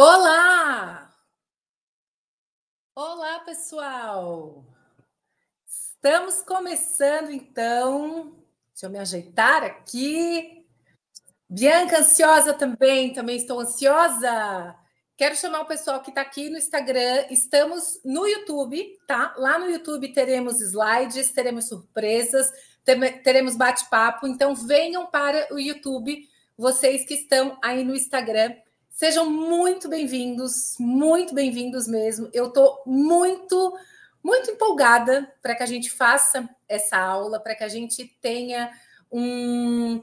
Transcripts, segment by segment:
Olá! Olá, pessoal! Estamos começando então. Deixa eu me ajeitar aqui. Bianca ansiosa também, também estou ansiosa. Quero chamar o pessoal que está aqui no Instagram. Estamos no YouTube, tá? Lá no YouTube teremos slides, teremos surpresas, teremos bate-papo. Então venham para o YouTube, vocês que estão aí no Instagram Sejam muito bem-vindos, muito bem-vindos mesmo. Eu estou muito, muito empolgada para que a gente faça essa aula, para que a gente tenha um.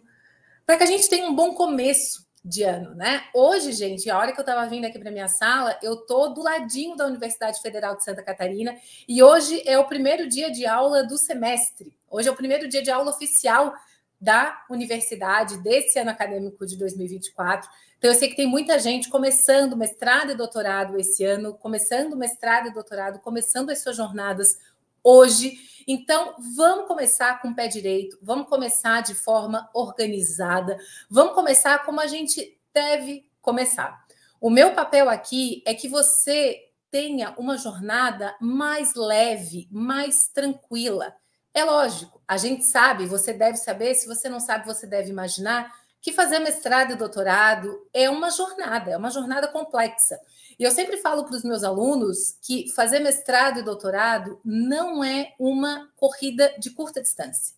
para que a gente tenha um bom começo de ano, né? Hoje, gente, a hora que eu estava vindo aqui para minha sala, eu tô do ladinho da Universidade Federal de Santa Catarina e hoje é o primeiro dia de aula do semestre. Hoje é o primeiro dia de aula oficial da universidade desse ano acadêmico de 2024. Então, eu sei que tem muita gente começando mestrado e doutorado esse ano, começando mestrado e doutorado, começando as suas jornadas hoje. Então, vamos começar com o pé direito, vamos começar de forma organizada, vamos começar como a gente deve começar. O meu papel aqui é que você tenha uma jornada mais leve, mais tranquila. É lógico, a gente sabe, você deve saber, se você não sabe, você deve imaginar que fazer mestrado e doutorado é uma jornada, é uma jornada complexa. E eu sempre falo para os meus alunos que fazer mestrado e doutorado não é uma corrida de curta distância.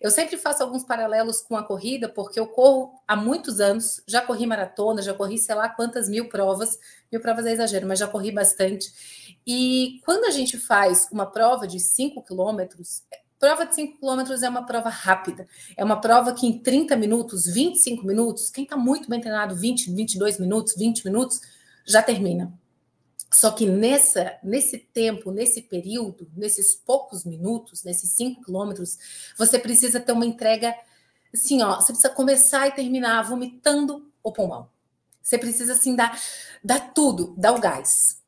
Eu sempre faço alguns paralelos com a corrida, porque eu corro há muitos anos, já corri maratona, já corri sei lá quantas mil provas, mil provas é exagero, mas já corri bastante. E quando a gente faz uma prova de 5 quilômetros, Prova de 5 quilômetros é uma prova rápida. É uma prova que em 30 minutos, 25 minutos, quem está muito bem treinado, 20, 22 minutos, 20 minutos, já termina. Só que nessa, nesse tempo, nesse período, nesses poucos minutos, nesses 5 quilômetros, você precisa ter uma entrega assim, ó. Você precisa começar e terminar vomitando o pulmão. Você precisa, assim, dar, dar tudo, dar o gás.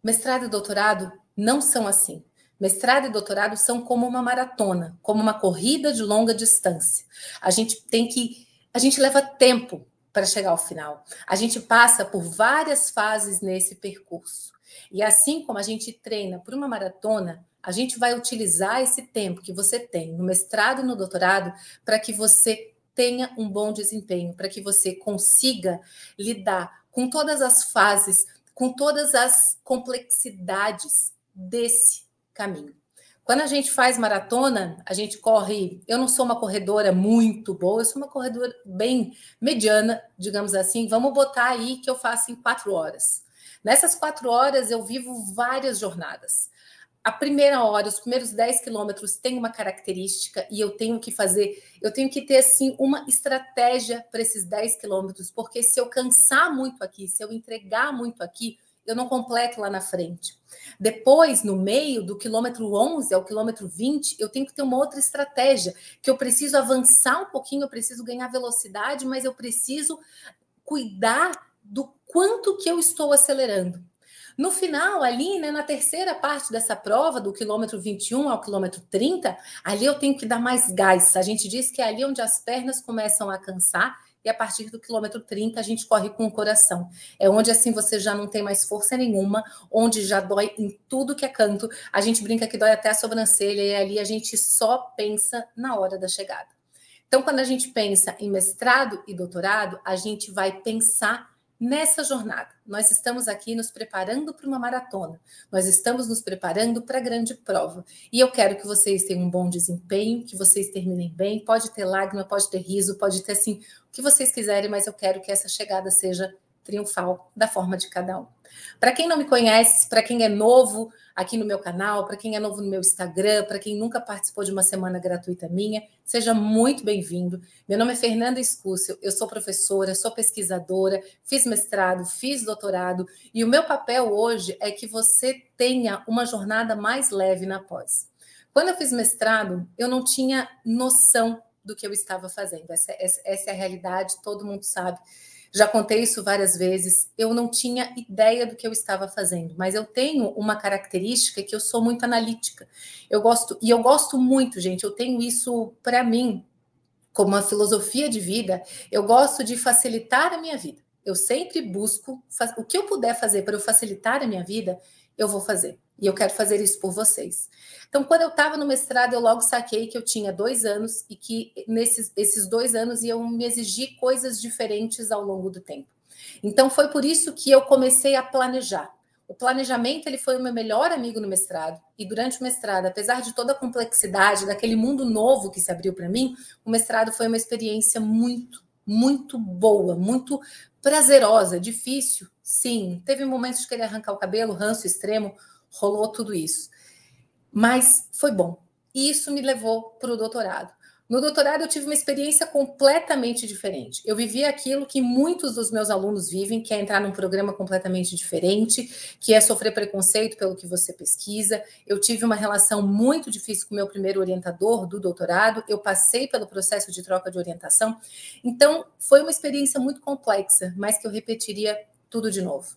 Mestrado e doutorado não são assim. Mestrado e doutorado são como uma maratona, como uma corrida de longa distância. A gente tem que. A gente leva tempo para chegar ao final. A gente passa por várias fases nesse percurso. E assim como a gente treina por uma maratona, a gente vai utilizar esse tempo que você tem no mestrado e no doutorado para que você tenha um bom desempenho, para que você consiga lidar com todas as fases, com todas as complexidades desse caminho. Quando a gente faz maratona, a gente corre. Eu não sou uma corredora muito boa, eu sou uma corredora bem mediana, digamos assim. Vamos botar aí que eu faço em quatro horas. Nessas quatro horas, eu vivo várias jornadas. A primeira hora, os primeiros 10 quilômetros, tem uma característica e eu tenho que fazer, eu tenho que ter assim uma estratégia para esses 10 quilômetros, porque se eu cansar muito aqui, se eu entregar muito aqui, eu não completo lá na frente. Depois, no meio do quilômetro 11 ao quilômetro 20, eu tenho que ter uma outra estratégia, que eu preciso avançar um pouquinho, eu preciso ganhar velocidade, mas eu preciso cuidar do quanto que eu estou acelerando. No final, ali, né, na terceira parte dessa prova, do quilômetro 21 ao quilômetro 30, ali eu tenho que dar mais gás. A gente diz que é ali onde as pernas começam a cansar e a partir do quilômetro 30 a gente corre com o coração. É onde assim você já não tem mais força nenhuma, onde já dói em tudo que é canto. A gente brinca que dói até a sobrancelha e ali a gente só pensa na hora da chegada. Então, quando a gente pensa em mestrado e doutorado, a gente vai pensar nessa jornada. Nós estamos aqui nos preparando para uma maratona, nós estamos nos preparando para a grande prova. E eu quero que vocês tenham um bom desempenho, que vocês terminem bem. Pode ter lágrima, pode ter riso, pode ter assim, o que vocês quiserem, mas eu quero que essa chegada seja triunfal da forma de cada um. Para quem não me conhece, para quem é novo aqui no meu canal, para quem é novo no meu Instagram, para quem nunca participou de uma semana gratuita minha, seja muito bem-vindo. Meu nome é Fernanda Escúcio, eu sou professora, sou pesquisadora, fiz mestrado, fiz doutorado e o meu papel hoje é que você tenha uma jornada mais leve na pós. Quando eu fiz mestrado, eu não tinha noção do que eu estava fazendo. Essa, essa, essa é a realidade, todo mundo sabe já contei isso várias vezes. Eu não tinha ideia do que eu estava fazendo, mas eu tenho uma característica que eu sou muito analítica. Eu gosto e eu gosto muito, gente. Eu tenho isso para mim como uma filosofia de vida. Eu gosto de facilitar a minha vida. Eu sempre busco o que eu puder fazer para eu facilitar a minha vida, eu vou fazer. E eu quero fazer isso por vocês. Então, quando eu estava no mestrado, eu logo saquei que eu tinha dois anos e que nesses esses dois anos iam me exigir coisas diferentes ao longo do tempo. Então, foi por isso que eu comecei a planejar. O planejamento ele foi o meu melhor amigo no mestrado e durante o mestrado, apesar de toda a complexidade daquele mundo novo que se abriu para mim, o mestrado foi uma experiência muito, muito boa, muito prazerosa, difícil, sim. Teve momentos de querer arrancar o cabelo, ranço extremo, rolou tudo isso. Mas foi bom. E isso me levou para o doutorado. No doutorado, eu tive uma experiência completamente diferente. Eu vivi aquilo que muitos dos meus alunos vivem, que é entrar num programa completamente diferente, que é sofrer preconceito pelo que você pesquisa. Eu tive uma relação muito difícil com o meu primeiro orientador do doutorado, eu passei pelo processo de troca de orientação. Então, foi uma experiência muito complexa, mas que eu repetiria tudo de novo.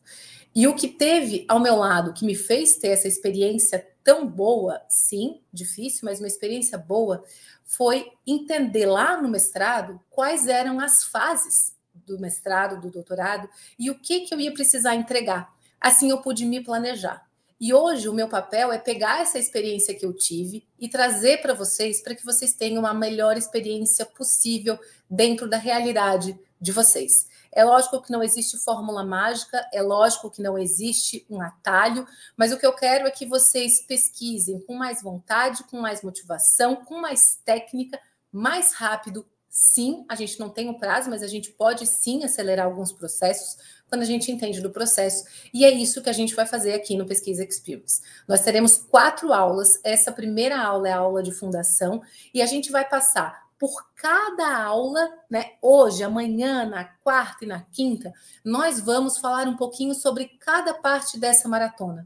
E o que teve ao meu lado, que me fez ter essa experiência tão boa, sim, difícil, mas uma experiência boa, foi entender lá no mestrado quais eram as fases do mestrado, do doutorado e o que, que eu ia precisar entregar. Assim eu pude me planejar. E hoje o meu papel é pegar essa experiência que eu tive e trazer para vocês para que vocês tenham a melhor experiência possível dentro da realidade de vocês. É lógico que não existe fórmula mágica, é lógico que não existe um atalho, mas o que eu quero é que vocês pesquisem com mais vontade, com mais motivação, com mais técnica, mais rápido. Sim, a gente não tem um prazo, mas a gente pode sim acelerar alguns processos quando a gente entende do processo. E é isso que a gente vai fazer aqui no Pesquisa Experience. Nós teremos quatro aulas. Essa primeira aula é a aula de fundação e a gente vai passar por cada aula, né? Hoje, amanhã, na quarta e na quinta, nós vamos falar um pouquinho sobre cada parte dessa maratona.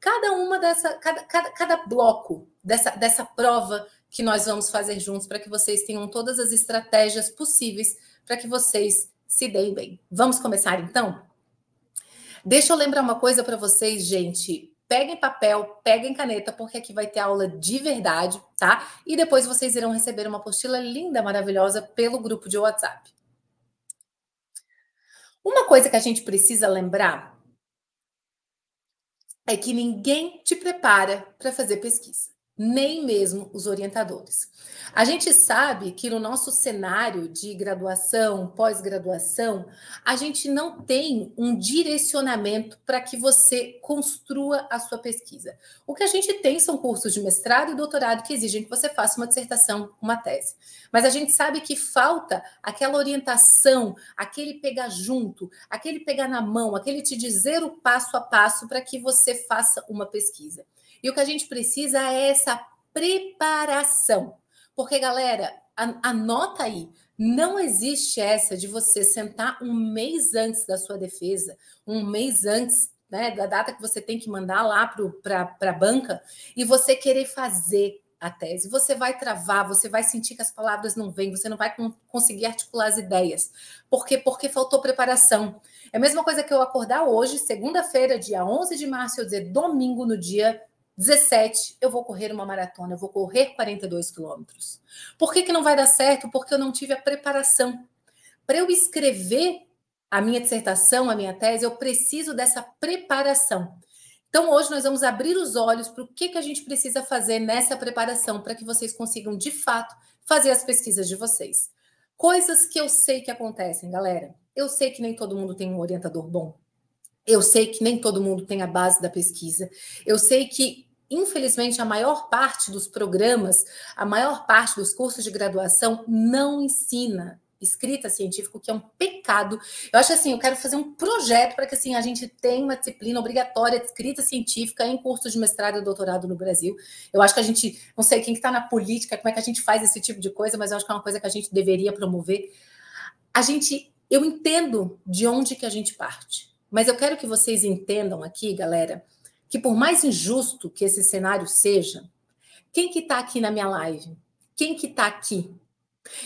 Cada uma dessa, cada, cada, cada bloco dessa, dessa prova que nós vamos fazer juntos para que vocês tenham todas as estratégias possíveis para que vocês se deem bem. Vamos começar então? Deixa eu lembrar uma coisa para vocês, gente peguem papel, peguem caneta, porque aqui vai ter aula de verdade, tá? E depois vocês irão receber uma apostila linda, maravilhosa pelo grupo de WhatsApp. Uma coisa que a gente precisa lembrar é que ninguém te prepara para fazer pesquisa nem mesmo os orientadores. A gente sabe que no nosso cenário de graduação, pós-graduação, a gente não tem um direcionamento para que você construa a sua pesquisa. O que a gente tem são cursos de mestrado e doutorado que exigem que você faça uma dissertação, uma tese. Mas a gente sabe que falta aquela orientação, aquele pegar junto, aquele pegar na mão, aquele te dizer o passo a passo para que você faça uma pesquisa. E o que a gente precisa é essa preparação. Porque, galera, anota aí, não existe essa de você sentar um mês antes da sua defesa, um mês antes né, da data que você tem que mandar lá para a banca e você querer fazer a tese. Você vai travar, você vai sentir que as palavras não vêm, você não vai com, conseguir articular as ideias. Por quê? Porque faltou preparação. É a mesma coisa que eu acordar hoje, segunda-feira, dia 11 de março, eu dizer domingo no dia 17, eu vou correr uma maratona, eu vou correr 42 quilômetros. Por que, que não vai dar certo? Porque eu não tive a preparação. Para eu escrever a minha dissertação, a minha tese, eu preciso dessa preparação. Então, hoje nós vamos abrir os olhos para o que, que a gente precisa fazer nessa preparação para que vocês consigam, de fato, fazer as pesquisas de vocês. Coisas que eu sei que acontecem, galera. Eu sei que nem todo mundo tem um orientador bom. Eu sei que nem todo mundo tem a base da pesquisa. Eu sei que infelizmente, a maior parte dos programas, a maior parte dos cursos de graduação não ensina escrita científica, o que é um pecado. Eu acho assim, eu quero fazer um projeto para que assim a gente tenha uma disciplina obrigatória de escrita científica em cursos de mestrado e doutorado no Brasil. Eu acho que a gente, não sei quem está que tá na política, como é que a gente faz esse tipo de coisa, mas eu acho que é uma coisa que a gente deveria promover. A gente, eu entendo de onde que a gente parte, mas eu quero que vocês entendam aqui, galera, que por mais injusto que esse cenário seja, quem que está aqui na minha live? Quem que está aqui?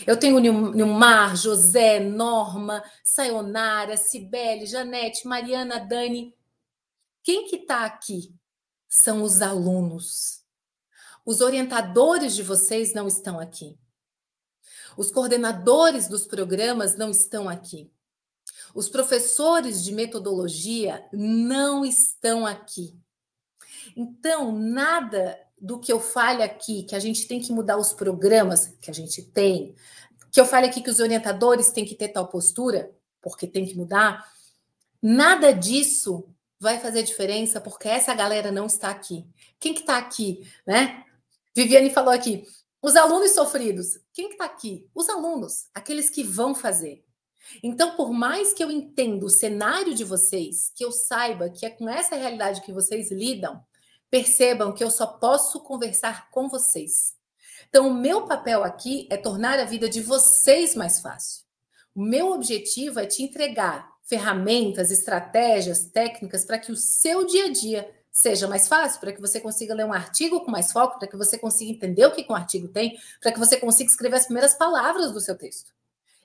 Eu tenho Nilmar, José, Norma, Sayonara, Cibele, Janete, Mariana, Dani. Quem que está aqui? São os alunos. Os orientadores de vocês não estão aqui. Os coordenadores dos programas não estão aqui. Os professores de metodologia não estão aqui. Então, nada do que eu fale aqui, que a gente tem que mudar os programas que a gente tem, que eu fale aqui que os orientadores têm que ter tal postura, porque tem que mudar, nada disso vai fazer diferença, porque essa galera não está aqui. Quem que está aqui, né? Viviane falou aqui, os alunos sofridos. Quem que está aqui? Os alunos, aqueles que vão fazer. Então, por mais que eu entenda o cenário de vocês, que eu saiba que é com essa realidade que vocês lidam, Percebam que eu só posso conversar com vocês. Então, o meu papel aqui é tornar a vida de vocês mais fácil. O meu objetivo é te entregar ferramentas, estratégias, técnicas para que o seu dia a dia seja mais fácil, para que você consiga ler um artigo com mais foco, para que você consiga entender o que um artigo tem, para que você consiga escrever as primeiras palavras do seu texto.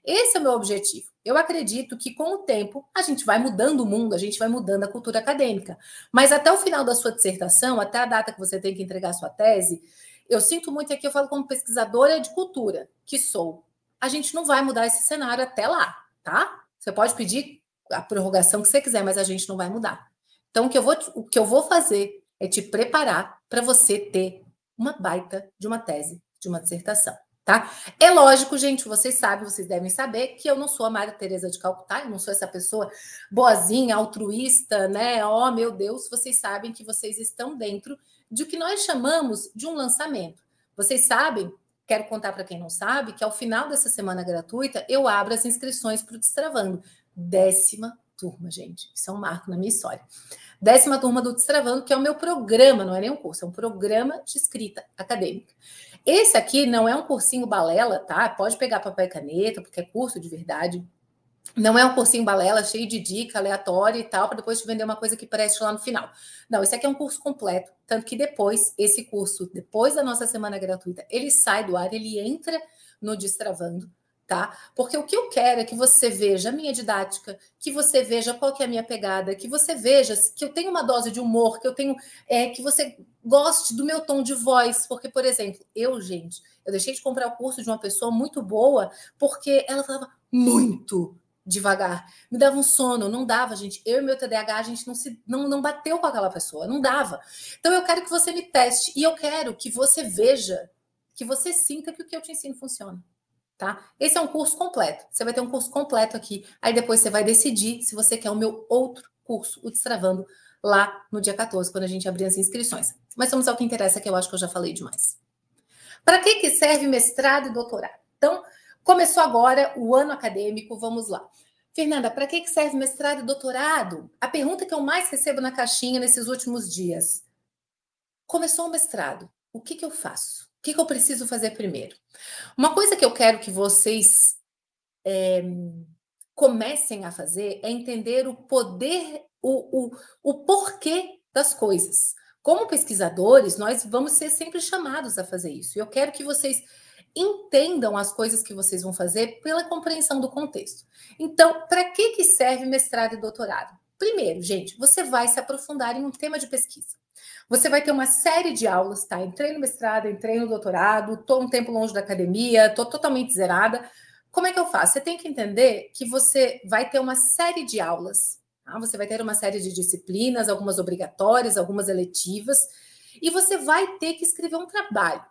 Esse é o meu objetivo. Eu acredito que com o tempo a gente vai mudando o mundo, a gente vai mudando a cultura acadêmica. Mas até o final da sua dissertação, até a data que você tem que entregar a sua tese, eu sinto muito aqui, eu falo como pesquisadora de cultura que sou. A gente não vai mudar esse cenário até lá, tá? Você pode pedir a prorrogação que você quiser, mas a gente não vai mudar. Então, o que eu vou, o que eu vou fazer é te preparar para você ter uma baita de uma tese, de uma dissertação tá? É lógico, gente, vocês sabem, vocês devem saber que eu não sou a Maria Teresa de Calcutá, eu não sou essa pessoa boazinha, altruísta, né? Oh, meu Deus, vocês sabem que vocês estão dentro de o que nós chamamos de um lançamento. Vocês sabem, quero contar para quem não sabe, que ao final dessa semana gratuita eu abro as inscrições para o Destravando. Décima turma, gente. Isso é um marco na minha história. Décima turma do Destravando, que é o meu programa, não é nenhum curso, é um programa de escrita acadêmica. Esse aqui não é um cursinho balela, tá? Pode pegar papel e caneta, porque é curso de verdade. Não é um cursinho balela, cheio de dica aleatória e tal, para depois te vender uma coisa que preste lá no final. Não, esse aqui é um curso completo. Tanto que depois, esse curso, depois da nossa semana gratuita, ele sai do ar, ele entra no Destravando tá? Porque o que eu quero é que você veja a minha didática, que você veja qual que é a minha pegada, que você veja que eu tenho uma dose de humor, que eu tenho, é, que você goste do meu tom de voz, porque, por exemplo, eu, gente, eu deixei de comprar o curso de uma pessoa muito boa porque ela falava muito devagar, me dava um sono, não dava, gente. Eu e meu TDAH, a gente não se não, não bateu com aquela pessoa, não dava. Então eu quero que você me teste e eu quero que você veja, que você sinta que o que eu te ensino funciona tá? Esse é um curso completo. Você vai ter um curso completo aqui. Aí depois você vai decidir se você quer o meu outro curso, o Destravando, lá no dia 14, quando a gente abrir as inscrições. Mas vamos ao que interessa, que eu acho que eu já falei demais. Para que, que serve mestrado e doutorado? Então, começou agora o ano acadêmico, vamos lá. Fernanda, para que, que serve mestrado e doutorado? A pergunta que eu mais recebo na caixinha nesses últimos dias. Começou o mestrado, o que, que eu faço? que, que eu preciso fazer primeiro? Uma coisa que eu quero que vocês é, comecem a fazer é entender o poder, o, o, o porquê das coisas. Como pesquisadores, nós vamos ser sempre chamados a fazer isso. Eu quero que vocês entendam as coisas que vocês vão fazer pela compreensão do contexto. Então, para que, que serve mestrado e doutorado? Primeiro, gente, você vai se aprofundar em um tema de pesquisa. Você vai ter uma série de aulas, tá? Entrei no mestrado, entrei no doutorado, estou um tempo longe da academia, estou totalmente zerada. Como é que eu faço? Você tem que entender que você vai ter uma série de aulas, tá? Você vai ter uma série de disciplinas, algumas obrigatórias, algumas eletivas, e você vai ter que escrever um trabalho.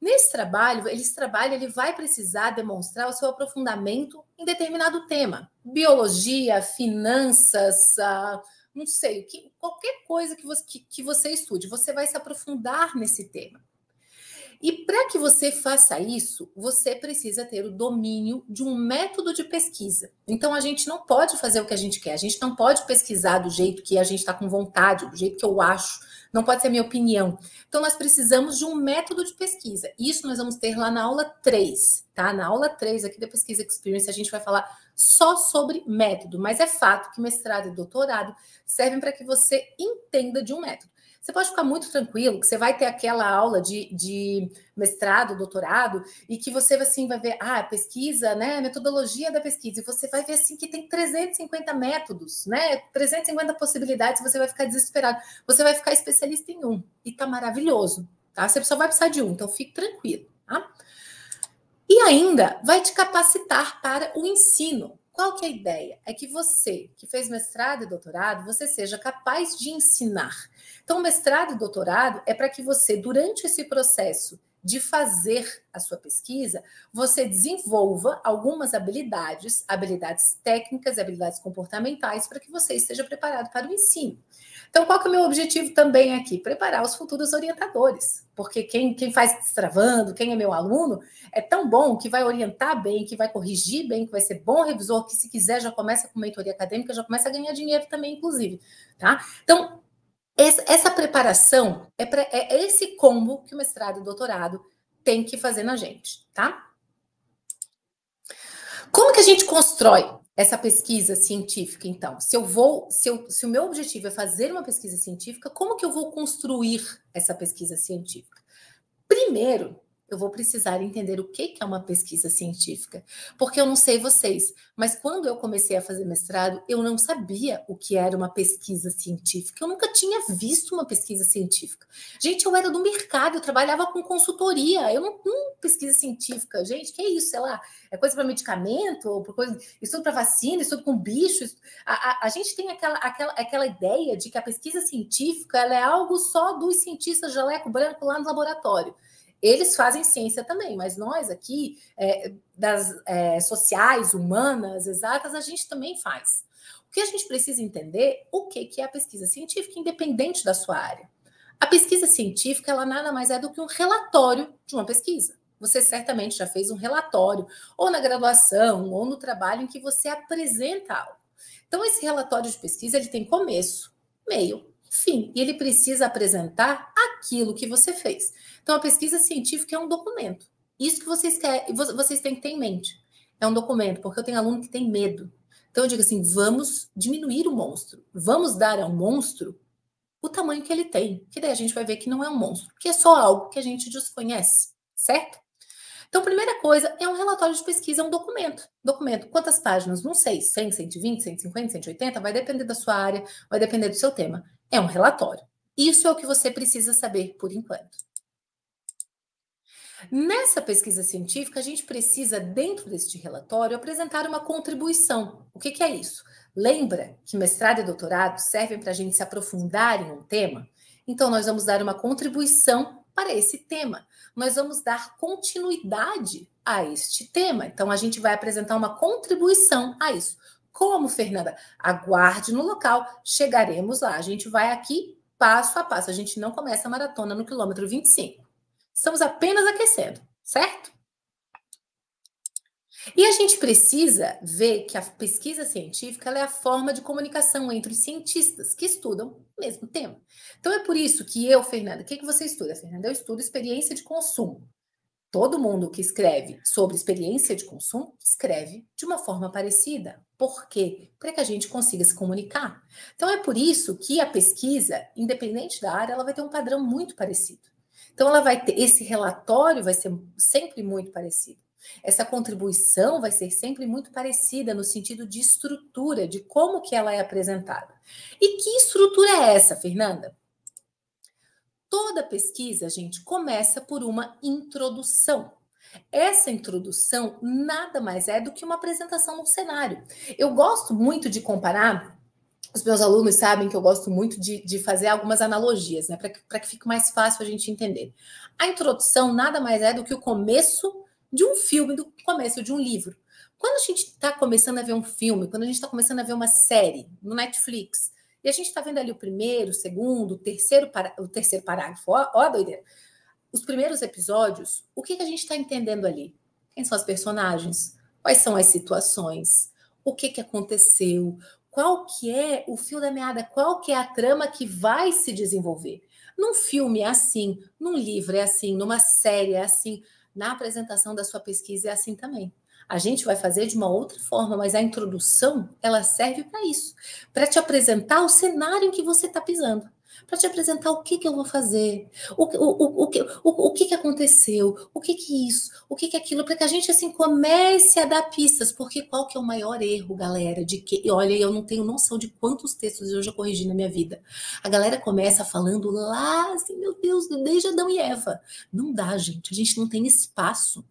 Nesse trabalho, esse trabalho, ele vai precisar demonstrar o seu aprofundamento em determinado tema: biologia, finanças, uh, não sei, que, qualquer coisa que você, que, que você estude, você vai se aprofundar nesse tema. E para que você faça isso, você precisa ter o domínio de um método de pesquisa. Então a gente não pode fazer o que a gente quer, a gente não pode pesquisar do jeito que a gente está com vontade, do jeito que eu acho não pode ser a minha opinião. Então, nós precisamos de um método de pesquisa. Isso nós vamos ter lá na aula 3, tá? Na aula 3 aqui da Pesquisa Experience, a gente vai falar só sobre método, mas é fato que mestrado e doutorado servem para que você entenda de um método. Você pode ficar muito tranquilo que você vai ter aquela aula de, de mestrado, doutorado, e que você assim vai ver, ah, pesquisa, né, metodologia da pesquisa, e você vai ver assim que tem 350 métodos, né, 350 possibilidades, você vai ficar desesperado. Você vai ficar especialista em um, e tá maravilhoso, tá? Você só vai precisar de um, então fique tranquilo, tá? E ainda vai te capacitar para o ensino. Qual que é a ideia? É que você, que fez mestrado e doutorado, você seja capaz de ensinar. Então, mestrado e doutorado é para que você, durante esse processo de fazer a sua pesquisa, você desenvolva algumas habilidades, habilidades técnicas e habilidades comportamentais, para que você esteja preparado para o ensino. Então, qual que é o meu objetivo também aqui? Preparar os futuros orientadores, porque quem, quem faz destravando, quem é meu aluno, é tão bom que vai orientar bem, que vai corrigir bem, que vai ser bom revisor, que se quiser já começa com mentoria acadêmica, já começa a ganhar dinheiro também, inclusive, tá? Então, essa, essa preparação é, pra, é, é esse combo que o mestrado e o doutorado tem que fazer na gente, tá? Como que a gente constrói essa pesquisa científica, então? Se eu vou, se, eu, se o meu objetivo é fazer uma pesquisa científica, como que eu vou construir essa pesquisa científica? Primeiro, eu vou precisar entender o que é uma pesquisa científica. Porque eu não sei vocês, mas quando eu comecei a fazer mestrado, eu não sabia o que era uma pesquisa científica. Eu nunca tinha visto uma pesquisa científica. Gente, eu era do mercado, eu trabalhava com consultoria, eu não. Hum, pesquisa científica, gente, que é isso? Sei lá, é coisa para medicamento, ou coisa, estudo para vacina, estudo com bichos. A, a, a, gente tem aquela, aquela, aquela ideia de que a pesquisa científica é algo só dos cientistas jaleco branco lá no laboratório. Eles fazem ciência também, mas nós aqui, é, das é, sociais, humanas, exatas, a gente também faz. O que a gente precisa entender o que, que é a pesquisa científica, independente da sua área. A pesquisa científica, ela nada mais é do que um relatório de uma pesquisa. Você certamente já fez um relatório, ou na graduação, ou no trabalho, em que você apresenta algo. Então, esse relatório de pesquisa ele tem começo, meio Fim. E ele precisa apresentar aquilo que você fez. Então, a pesquisa científica é um documento. Isso que vocês, querem, vocês têm que ter em mente. É um documento, porque eu tenho aluno que tem medo. Então, eu digo assim: vamos diminuir o monstro. Vamos dar ao monstro o tamanho que ele tem. Que daí a gente vai ver que não é um monstro, que é só algo que a gente desconhece, certo? Então, primeira coisa, é um relatório de pesquisa, é um documento. Documento, quantas páginas? Não sei, 100, 120, 150, 180, vai depender da sua área, vai depender do seu tema é um relatório. Isso é o que você precisa saber por enquanto. Nessa pesquisa científica, a gente precisa, dentro deste relatório, apresentar uma contribuição. O que, que é isso? Lembra que mestrado e doutorado servem para a gente se aprofundar em um tema? Então, nós vamos dar uma contribuição para esse tema. Nós vamos dar continuidade a este tema. Então, a gente vai apresentar uma contribuição a isso. Como, Fernanda? Aguarde no local, chegaremos lá. A gente vai aqui passo a passo. A gente não começa a maratona no quilômetro 25. Estamos apenas aquecendo, certo? E a gente precisa ver que a pesquisa científica é a forma de comunicação entre os cientistas que estudam o mesmo tema. Então é por isso que eu, Fernanda, o que, que você estuda, Fernanda? Eu estudo experiência de consumo. Todo mundo que escreve sobre experiência de consumo escreve de uma forma parecida. Por quê? Para que a gente consiga se comunicar. Então, é por isso que a pesquisa, independente da área, ela vai ter um padrão muito parecido. Então, ela vai ter esse relatório vai ser sempre muito parecido. Essa contribuição vai ser sempre muito parecida no sentido de estrutura, de como que ela é apresentada. E que estrutura é essa, Fernanda? Toda pesquisa, gente, começa por uma introdução. Essa introdução nada mais é do que uma apresentação no cenário. Eu gosto muito de comparar. Os meus alunos sabem que eu gosto muito de, de fazer algumas analogias, né? Para que, fique mais fácil a gente entender. A introdução nada mais é do que o começo de um filme, do começo de um livro. Quando a gente está começando a ver um filme, quando a gente está começando a ver uma série no Netflix, e a gente está vendo ali o primeiro, o segundo, o terceiro, para... o terceiro parágrafo, ó, ó doideira os primeiros episódios, o que, que a gente está entendendo ali? Quem são as personagens? Quais são as situações? O que, que aconteceu? Qual que é o fio da meada? Qual que é a trama que vai se desenvolver? Num filme é assim, num livro é assim, numa série é assim, na apresentação da sua pesquisa é assim também. A gente vai fazer de uma outra forma, mas a introdução ela serve para isso, para te apresentar o cenário em que você está pisando para te apresentar o que, que eu vou fazer, o, o, o, o, que, o, o que, que aconteceu, o que que isso, o que que aquilo, para que a gente assim comece a dar pistas, porque qual que é o maior erro, galera, de que, olha, eu não tenho noção de quantos textos eu já corrigi na minha vida. A galera começa falando lá, assim, meu Deus, desde Adão e Eva. Não dá, gente, a gente não tem espaço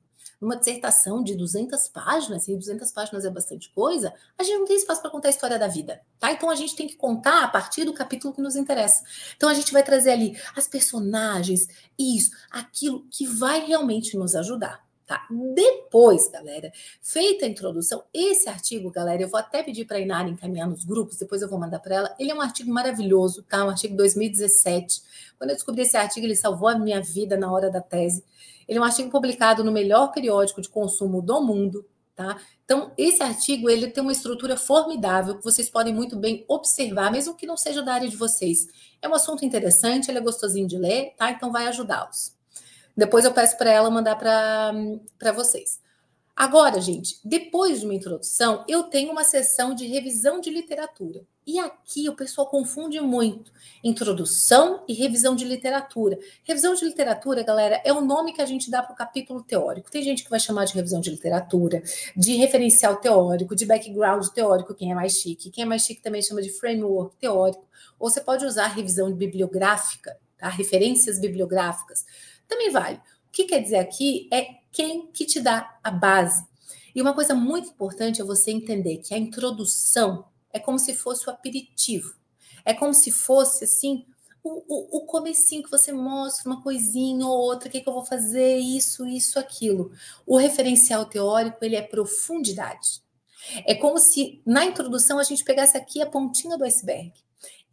numa dissertação de 200 páginas, e 200 páginas é bastante coisa, a gente não tem espaço para contar a história da vida, tá? Então a gente tem que contar a partir do capítulo que nos interessa. Então a gente vai trazer ali as personagens, isso, aquilo que vai realmente nos ajudar. Tá? Depois, galera, feita a introdução, esse artigo, galera, eu vou até pedir para a Inara encaminhar nos grupos, depois eu vou mandar para ela. Ele é um artigo maravilhoso, tá? Um artigo de 2017. Quando eu descobri esse artigo, ele salvou a minha vida na hora da tese. Ele é um artigo publicado no melhor periódico de consumo do mundo, tá? Então, esse artigo ele tem uma estrutura formidável que vocês podem muito bem observar, mesmo que não seja da área de vocês. É um assunto interessante, ele é gostosinho de ler, tá? Então vai ajudá-los. Depois eu peço para ela mandar para vocês. Agora, gente, depois de uma introdução, eu tenho uma sessão de revisão de literatura. E aqui o pessoal confunde muito introdução e revisão de literatura. Revisão de literatura, galera, é o nome que a gente dá para o capítulo teórico. Tem gente que vai chamar de revisão de literatura, de referencial teórico, de background teórico, quem é mais chique. Quem é mais chique também chama de framework teórico. Ou você pode usar revisão bibliográfica, tá? referências bibliográficas. Também vale. O que quer dizer aqui é quem que te dá a base. E uma coisa muito importante é você entender que a introdução é como se fosse o aperitivo. É como se fosse assim o, o, o comecinho que você mostra uma coisinha ou outra, o que, que eu vou fazer, isso, isso, aquilo. O referencial teórico ele é profundidade. É como se na introdução a gente pegasse aqui a pontinha do iceberg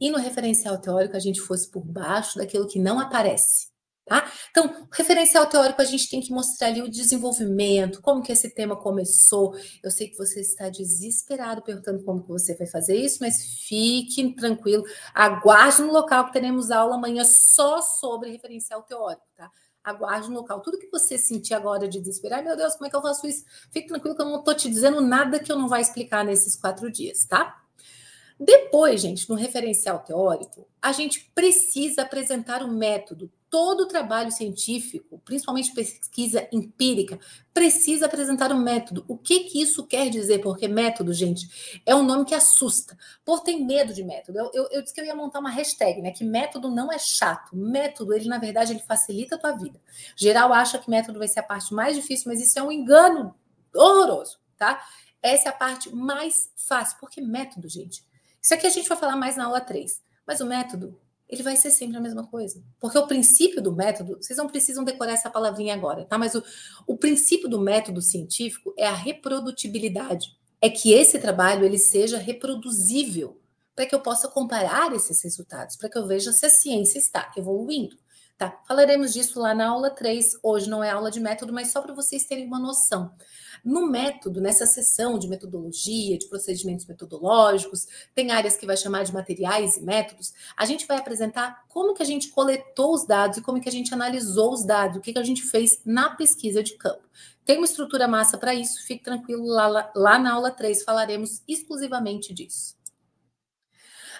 e no referencial teórico a gente fosse por baixo daquilo que não aparece. Tá? Então, referencial teórico, a gente tem que mostrar ali o desenvolvimento, como que esse tema começou. Eu sei que você está desesperado perguntando como que você vai fazer isso, mas fique tranquilo, aguarde no local que teremos aula amanhã só sobre referencial teórico, tá? Aguarde no local. Tudo que você sentir agora de desesperar, meu Deus, como é que eu faço isso? Fique tranquilo que eu não estou te dizendo nada que eu não vai explicar nesses quatro dias, tá? Depois, gente, no referencial teórico, a gente precisa apresentar o método todo trabalho científico, principalmente pesquisa empírica, precisa apresentar um método. O que, que isso quer dizer? Porque método, gente, é um nome que assusta. Por tem medo de método. Eu, eu, eu, disse que eu ia montar uma hashtag, né? Que método não é chato. Método, ele, na verdade, ele facilita a tua vida. Geral acha que método vai ser a parte mais difícil, mas isso é um engano horroroso, tá? Essa é a parte mais fácil, porque método, gente. Isso aqui a gente vai falar mais na aula 3. Mas o método ele vai ser sempre a mesma coisa. Porque o princípio do método, vocês não precisam decorar essa palavrinha agora, tá? Mas o, o princípio do método científico é a reprodutibilidade. É que esse trabalho ele seja reproduzível para que eu possa comparar esses resultados, para que eu veja se a ciência está evoluindo. Tá? Falaremos disso lá na aula 3. Hoje não é aula de método, mas só para vocês terem uma noção. No método, nessa sessão de metodologia, de procedimentos metodológicos, tem áreas que vai chamar de materiais e métodos. A gente vai apresentar como que a gente coletou os dados e como que a gente analisou os dados, o que, que a gente fez na pesquisa de campo. Tem uma estrutura massa para isso, fique tranquilo, lá, lá, lá na aula 3 falaremos exclusivamente disso.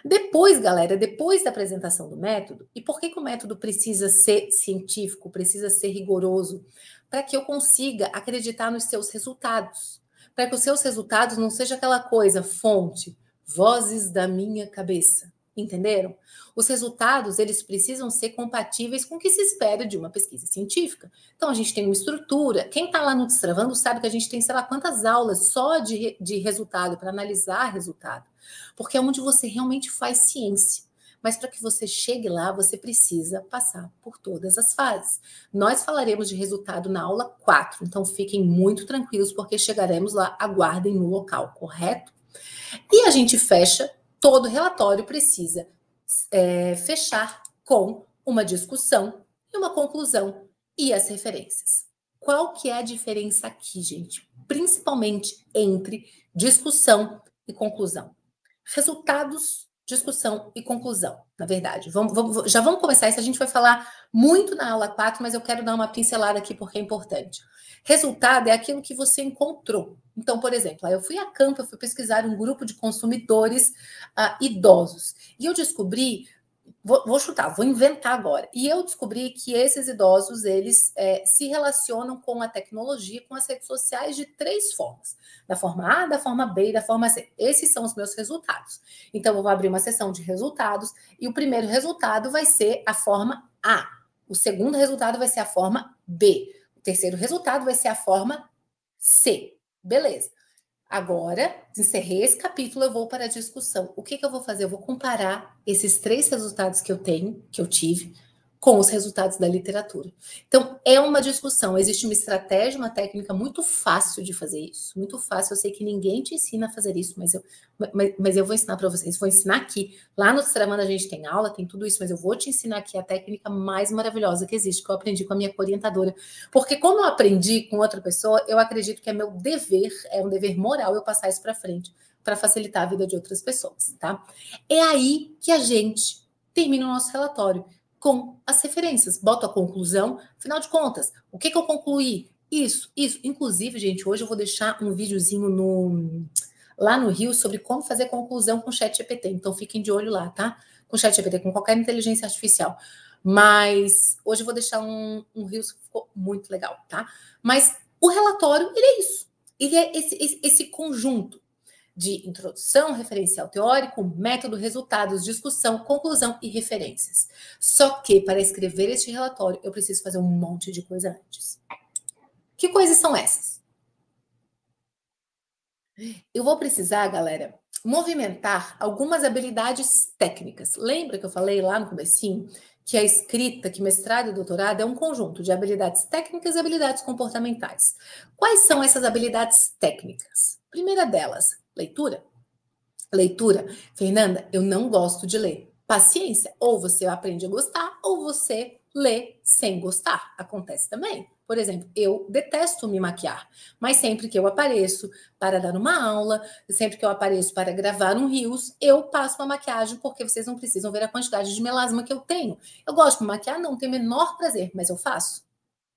Depois, galera, depois da apresentação do método, e por que, que o método precisa ser científico, precisa ser rigoroso? Para que eu consiga acreditar nos seus resultados. Para que os seus resultados não seja aquela coisa, fonte, vozes da minha cabeça. Entenderam? Os resultados, eles precisam ser compatíveis com o que se espera de uma pesquisa científica. Então, a gente tem uma estrutura. Quem está lá no Destravando sabe que a gente tem, sei lá, quantas aulas só de, de resultado, para analisar resultado. Porque é onde você realmente faz ciência. Mas para que você chegue lá, você precisa passar por todas as fases. Nós falaremos de resultado na aula 4, então fiquem muito tranquilos, porque chegaremos lá, aguardem no local, correto? E a gente fecha todo relatório precisa é, fechar com uma discussão e uma conclusão e as referências. Qual que é a diferença aqui, gente? Principalmente entre discussão e conclusão. Resultados, discussão e conclusão, na verdade. Vamos, vamos, já vamos começar isso, a gente vai falar muito na aula 4, mas eu quero dar uma pincelada aqui porque é importante. Resultado é aquilo que você encontrou, então, por exemplo, eu fui a campo, eu fui pesquisar um grupo de consumidores uh, idosos e eu descobri Vou, vou, chutar, vou inventar agora. E eu descobri que esses idosos eles é, se relacionam com a tecnologia, com as redes sociais de três formas: da forma A, da forma B e da forma C. Esses são os meus resultados. Então eu vou abrir uma sessão de resultados e o primeiro resultado vai ser a forma A, o segundo resultado vai ser a forma B, o terceiro resultado vai ser a forma C. Beleza. Agora, encerrei esse capítulo, eu vou para a discussão. O que, que eu vou fazer? Eu vou comparar esses três resultados que eu tenho, que eu tive, com os resultados da literatura. Então, é uma discussão. Existe uma estratégia, uma técnica muito fácil de fazer isso. Muito fácil. Eu sei que ninguém te ensina a fazer isso, mas eu, mas, mas eu vou ensinar para vocês. Vou ensinar aqui. Lá no Tramana a gente tem aula, tem tudo isso, mas eu vou te ensinar aqui a técnica mais maravilhosa que existe, que eu aprendi com a minha orientadora. Porque, como eu aprendi com outra pessoa, eu acredito que é meu dever, é um dever moral eu passar isso para frente, para facilitar a vida de outras pessoas, tá? É aí que a gente termina o nosso relatório com as referências. Boto a conclusão, afinal de contas, o que, que eu concluí? Isso, isso. Inclusive, gente, hoje eu vou deixar um videozinho no lá no Rio sobre como fazer conclusão com o chat GPT. Então fiquem de olho lá, tá? Com o chat GPT, com qualquer inteligência artificial. Mas hoje eu vou deixar um, um Rio que ficou muito legal, tá? Mas o relatório, ele é isso. Ele é esse, esse, esse conjunto de introdução, referencial teórico, método, resultados, discussão, conclusão e referências. Só que para escrever este relatório eu preciso fazer um monte de coisa antes. Que coisas são essas? Eu vou precisar, galera, movimentar algumas habilidades técnicas. Lembra que eu falei lá no comecinho que a escrita, que mestrado e doutorado é um conjunto de habilidades técnicas e habilidades comportamentais. Quais são essas habilidades técnicas? Primeira delas, Leitura? Leitura. Fernanda, eu não gosto de ler. Paciência. Ou você aprende a gostar, ou você lê sem gostar. Acontece também. Por exemplo, eu detesto me maquiar, mas sempre que eu apareço para dar uma aula, sempre que eu apareço para gravar um rios, eu passo uma maquiagem porque vocês não precisam ver a quantidade de melasma que eu tenho. Eu gosto de me maquiar, não tenho o menor prazer, mas eu faço.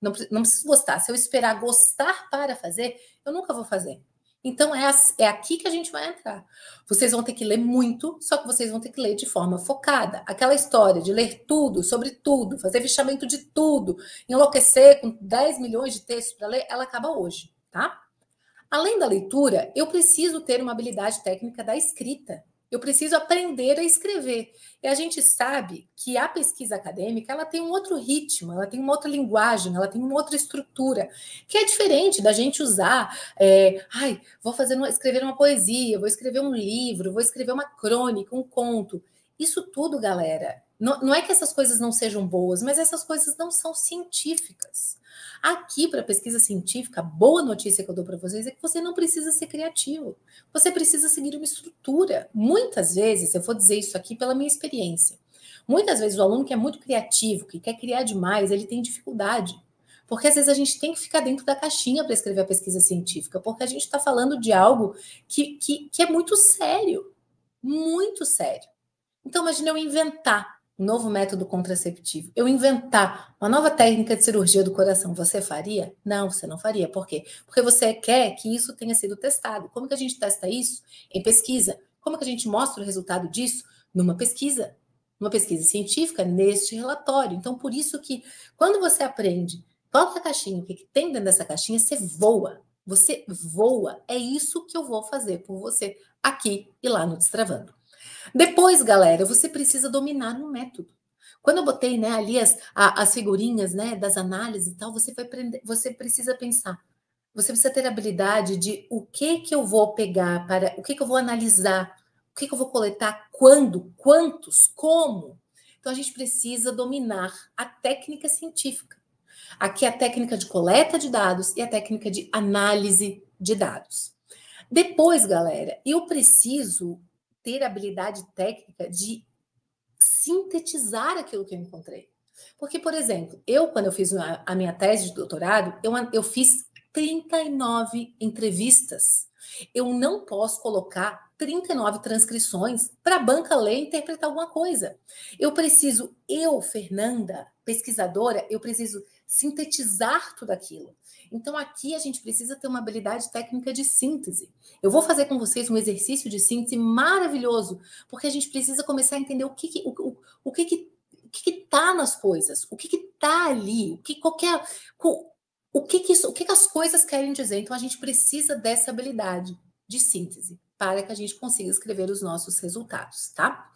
Não, não preciso gostar. Se eu esperar gostar para fazer, eu nunca vou fazer. Então, é, é aqui que a gente vai entrar. Vocês vão ter que ler muito, só que vocês vão ter que ler de forma focada. Aquela história de ler tudo, sobre tudo, fazer fichamento de tudo, enlouquecer com 10 milhões de textos para ler, ela acaba hoje, tá? Além da leitura, eu preciso ter uma habilidade técnica da escrita. Eu preciso aprender a escrever. E a gente sabe que a pesquisa acadêmica ela tem um outro ritmo, ela tem uma outra linguagem, ela tem uma outra estrutura, que é diferente da gente usar. É, Ai, vou fazer uma, escrever uma poesia, vou escrever um livro, vou escrever uma crônica, um conto. Isso tudo, galera, não, não é que essas coisas não sejam boas, mas essas coisas não são científicas. Aqui, para pesquisa científica, a boa notícia que eu dou para vocês é que você não precisa ser criativo. Você precisa seguir uma estrutura. Muitas vezes, eu vou dizer isso aqui pela minha experiência. Muitas vezes o aluno que é muito criativo, que quer criar demais, ele tem dificuldade. Porque às vezes a gente tem que ficar dentro da caixinha para escrever a pesquisa científica, porque a gente está falando de algo que, que, que é muito sério. Muito sério. Então, imagine eu inventar um novo método contraceptivo, eu inventar uma nova técnica de cirurgia do coração, você faria? Não, você não faria. Por quê? Porque você quer que isso tenha sido testado. Como que a gente testa isso? Em pesquisa. Como que a gente mostra o resultado disso? Numa pesquisa. Uma pesquisa científica neste relatório. Então, por isso que quando você aprende qual é a caixinha, o que, que tem dentro dessa caixinha, você voa. Você voa. É isso que eu vou fazer por você aqui e lá no Destravando. Depois, galera, você precisa dominar um método. Quando eu botei né, ali as, a, as figurinhas né, das análises e tal, você, vai prender, você precisa pensar. Você precisa ter a habilidade de o que que eu vou pegar para, o que que eu vou analisar, o que que eu vou coletar, quando, quantos, como. Então a gente precisa dominar a técnica científica. Aqui é a técnica de coleta de dados e a técnica de análise de dados. Depois, galera, eu preciso ter habilidade técnica de sintetizar aquilo que eu encontrei. Porque, por exemplo, eu, quando eu fiz a minha tese de doutorado, eu, eu fiz 39 entrevistas. Eu não posso colocar 39 transcrições para a banca ler e interpretar alguma coisa. Eu preciso, eu, Fernanda, pesquisadora, eu preciso sintetizar tudo aquilo. Então, aqui a gente precisa ter uma habilidade técnica de síntese. Eu vou fazer com vocês um exercício de síntese maravilhoso, porque a gente precisa começar a entender o que, que o, o, o, que, que o que está nas coisas, o que está ali, o que qualquer é o que, que isso, o que, que as coisas querem dizer. Então a gente precisa dessa habilidade de síntese para que a gente consiga escrever os nossos resultados, tá?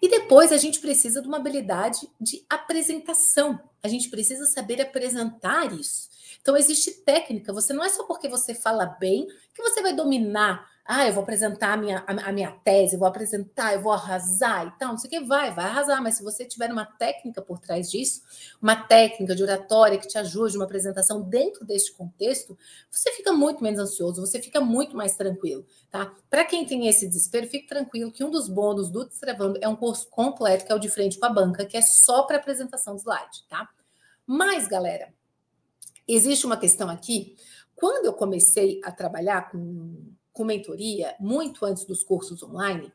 E depois a gente precisa de uma habilidade de apresentação. A gente precisa saber apresentar isso. Então existe técnica, você não é só porque você fala bem que você vai dominar ah, eu vou apresentar a minha, a, a minha tese, eu vou apresentar, eu vou arrasar e tal, não sei o que, vai, vai arrasar, mas se você tiver uma técnica por trás disso, uma técnica de oratória que te ajude, uma apresentação dentro deste contexto, você fica muito menos ansioso, você fica muito mais tranquilo, tá? Para quem tem esse desespero, fique tranquilo que um dos bônus do Destravando é um curso completo, que é o de frente com a banca, que é só para apresentação de slide, tá? Mas, galera, existe uma questão aqui. Quando eu comecei a trabalhar com com mentoria, muito antes dos cursos online,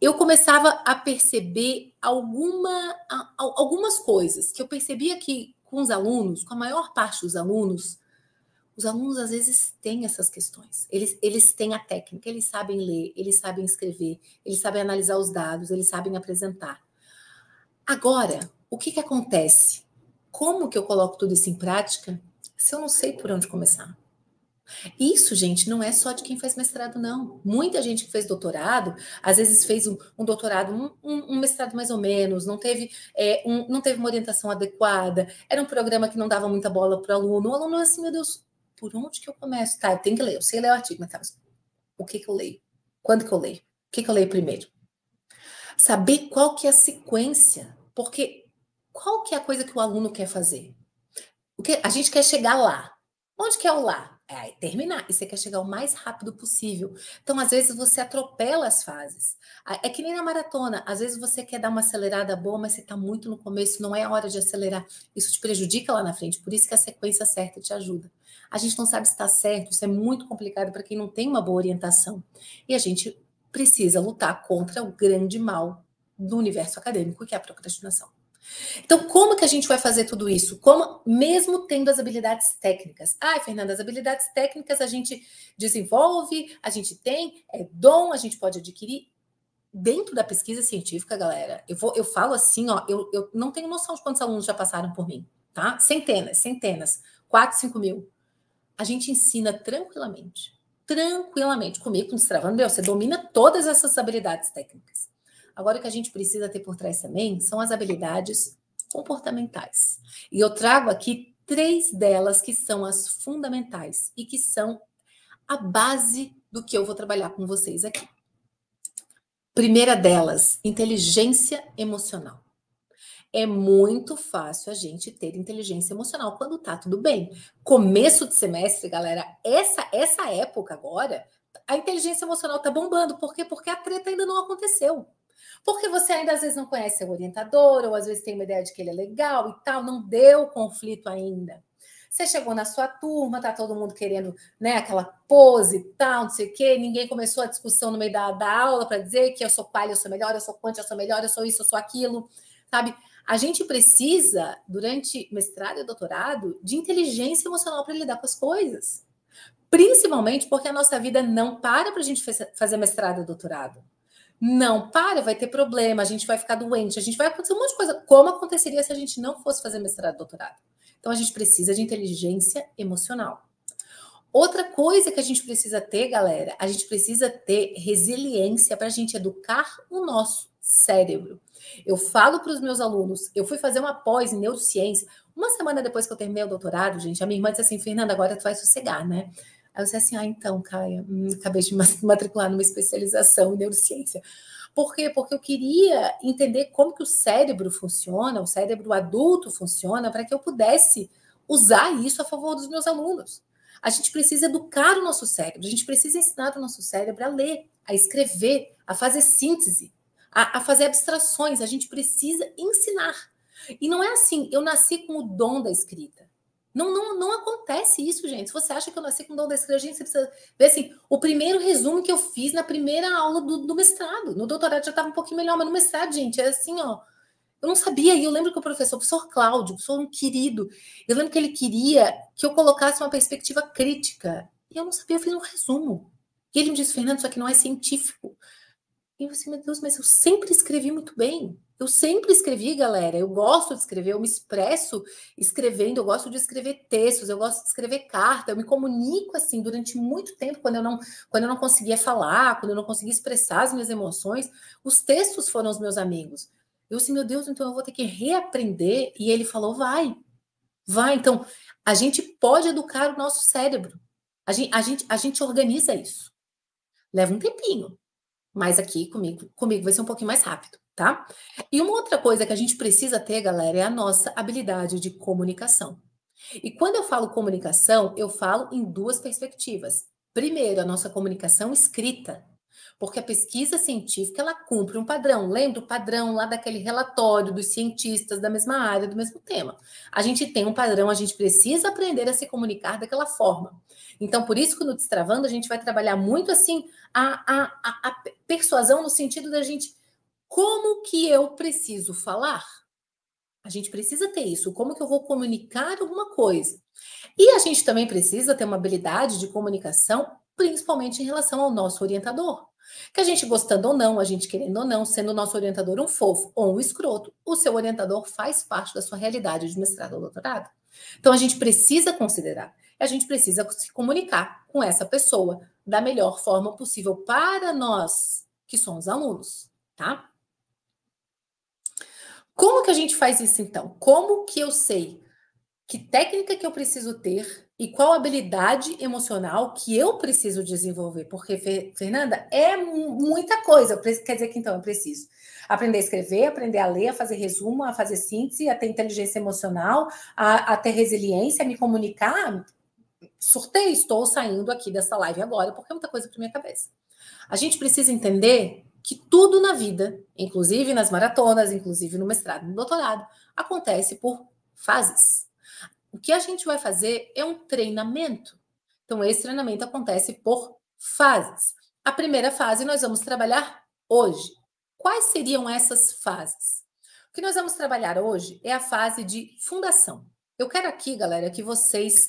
eu começava a perceber alguma, algumas coisas que eu percebia que com os alunos, com a maior parte dos alunos, os alunos às vezes têm essas questões. Eles, eles têm a técnica, eles sabem ler, eles sabem escrever, eles sabem analisar os dados, eles sabem apresentar. Agora, o que, que acontece? Como que eu coloco tudo isso em prática se eu não sei por onde começar? Isso, gente, não é só de quem faz mestrado, não. Muita gente que fez doutorado, às vezes fez um, um doutorado, um, um, um, mestrado mais ou menos, não teve, é, não teve uma orientação adequada, era um programa que não dava muita bola para o aluno. O aluno é assim, meu Deus, por onde que eu começo? Tá, tem que ler, eu sei ler o artigo, mas tá, o que que eu leio? Quando que eu leio? O que que eu leio primeiro? Saber qual que é a sequência, porque qual que é a coisa que o aluno quer fazer? O que, a gente quer chegar lá. Onde que é o lá? é terminar. E você quer chegar o mais rápido possível. Então, às vezes, você atropela as fases. É que nem na maratona. Às vezes, você quer dar uma acelerada boa, mas você está muito no começo, não é a hora de acelerar. Isso te prejudica lá na frente. Por isso que a sequência certa te ajuda. A gente não sabe se está certo. Isso é muito complicado para quem não tem uma boa orientação. E a gente precisa lutar contra o grande mal do universo acadêmico, que é a procrastinação. Então, como que a gente vai fazer tudo isso? Como, mesmo tendo as habilidades técnicas? Ai, Fernanda, as habilidades técnicas a gente desenvolve, a gente tem, é dom, a gente pode adquirir. Dentro da pesquisa científica, galera, eu, vou, eu falo assim, ó, eu, eu não tenho noção de quantos alunos já passaram por mim, tá? Centenas, centenas, quatro, cinco mil. A gente ensina tranquilamente, tranquilamente, comigo, não destravando, meu, você domina todas essas habilidades técnicas. Agora, o que a gente precisa ter por trás também são as habilidades comportamentais. E eu trago aqui três delas que são as fundamentais e que são a base do que eu vou trabalhar com vocês aqui. Primeira delas, inteligência emocional. É muito fácil a gente ter inteligência emocional quando tá tudo bem. Começo de semestre, galera, essa essa época agora, a inteligência emocional tá bombando, por quê? Porque a treta ainda não aconteceu. Porque você ainda às vezes não conhece seu orientador, ou às vezes tem uma ideia de que ele é legal e tal, não deu conflito ainda. Você chegou na sua turma, tá todo mundo querendo, né, aquela pose e tal, não sei o quê, ninguém começou a discussão no meio da, da aula para dizer que eu sou palha, eu sou melhor, eu sou quanto, eu sou melhor, eu sou isso, eu sou aquilo, sabe? A gente precisa, durante mestrado e doutorado, de inteligência emocional para lidar com as coisas. Principalmente porque a nossa vida não para para a gente fazer mestrado e doutorado. Não, para, vai ter problema, a gente vai ficar doente, a gente vai acontecer um monte de coisa. Como aconteceria se a gente não fosse fazer mestrado, doutorado? Então a gente precisa de inteligência emocional. Outra coisa que a gente precisa ter, galera, a gente precisa ter resiliência para a gente educar o nosso cérebro. Eu falo para os meus alunos, eu fui fazer uma pós em neurociência. Uma semana depois que eu terminei o doutorado, gente, a minha irmã disse assim: Fernanda, agora tu vai sossegar, né? Aí eu disse assim: ah, então, Caia, hum, acabei de matricular numa especialização em neurociência. Por quê? Porque eu queria entender como que o cérebro funciona, o cérebro adulto funciona, para que eu pudesse usar isso a favor dos meus alunos. A gente precisa educar o nosso cérebro, a gente precisa ensinar o nosso cérebro a ler, a escrever, a fazer síntese, a, a fazer abstrações. A gente precisa ensinar. E não é assim, eu nasci com o dom da escrita. Não, não, não acontece isso, gente. Se você acha que eu nasci com dom da escrita, você precisa ver assim, o primeiro resumo que eu fiz na primeira aula do, do mestrado. No doutorado já estava um pouquinho melhor, mas no mestrado, gente, é assim, ó. Eu não sabia, e eu lembro que o professor, o professor Cláudio, o um querido, eu lembro que ele queria que eu colocasse uma perspectiva crítica. E eu não sabia, eu fiz um resumo. E ele me disse, Fernando, isso aqui não é científico. E eu disse, assim, meu Deus, mas eu sempre escrevi muito bem. Eu sempre escrevi, galera. Eu gosto de escrever, eu me expresso escrevendo, eu gosto de escrever textos, eu gosto de escrever carta, eu me comunico assim durante muito tempo quando eu não, quando eu não conseguia falar, quando eu não conseguia expressar as minhas emoções, os textos foram os meus amigos. Eu disse, assim, meu Deus, então eu vou ter que reaprender. E ele falou, vai, vai. Então, a gente pode educar o nosso cérebro. A gente, a gente, a gente organiza isso. Leva um tempinho, mas aqui comigo, comigo vai ser um pouquinho mais rápido tá? E uma outra coisa que a gente precisa ter, galera, é a nossa habilidade de comunicação. E quando eu falo comunicação, eu falo em duas perspectivas. Primeiro, a nossa comunicação escrita, porque a pesquisa científica ela cumpre um padrão. Lembra o padrão lá daquele relatório dos cientistas da mesma área, do mesmo tema. A gente tem um padrão, a gente precisa aprender a se comunicar daquela forma. Então, por isso que no Destravando a gente vai trabalhar muito assim a, a, a, a persuasão no sentido da gente como que eu preciso falar? A gente precisa ter isso. Como que eu vou comunicar alguma coisa? E a gente também precisa ter uma habilidade de comunicação, principalmente em relação ao nosso orientador. Que a gente gostando ou não, a gente querendo ou não, sendo o nosso orientador um fofo ou um escroto, o seu orientador faz parte da sua realidade de mestrado ou doutorado. Então a gente precisa considerar, a gente precisa se comunicar com essa pessoa da melhor forma possível para nós que somos alunos, tá? Como que a gente faz isso então? Como que eu sei que técnica que eu preciso ter e qual habilidade emocional que eu preciso desenvolver? Porque, Fernanda, é muita coisa. Quer dizer que então eu preciso aprender a escrever, aprender a ler, a fazer resumo, a fazer síntese, a ter inteligência emocional, a, a ter resiliência, a me comunicar. Surtei, estou saindo aqui dessa live agora, porque é muita coisa para minha cabeça. A gente precisa entender que tudo na vida, inclusive nas maratonas, inclusive no mestrado, no doutorado, acontece por fases. O que a gente vai fazer é um treinamento. Então, esse treinamento acontece por fases. A primeira fase nós vamos trabalhar hoje. Quais seriam essas fases? O que nós vamos trabalhar hoje é a fase de fundação. Eu quero aqui, galera, que vocês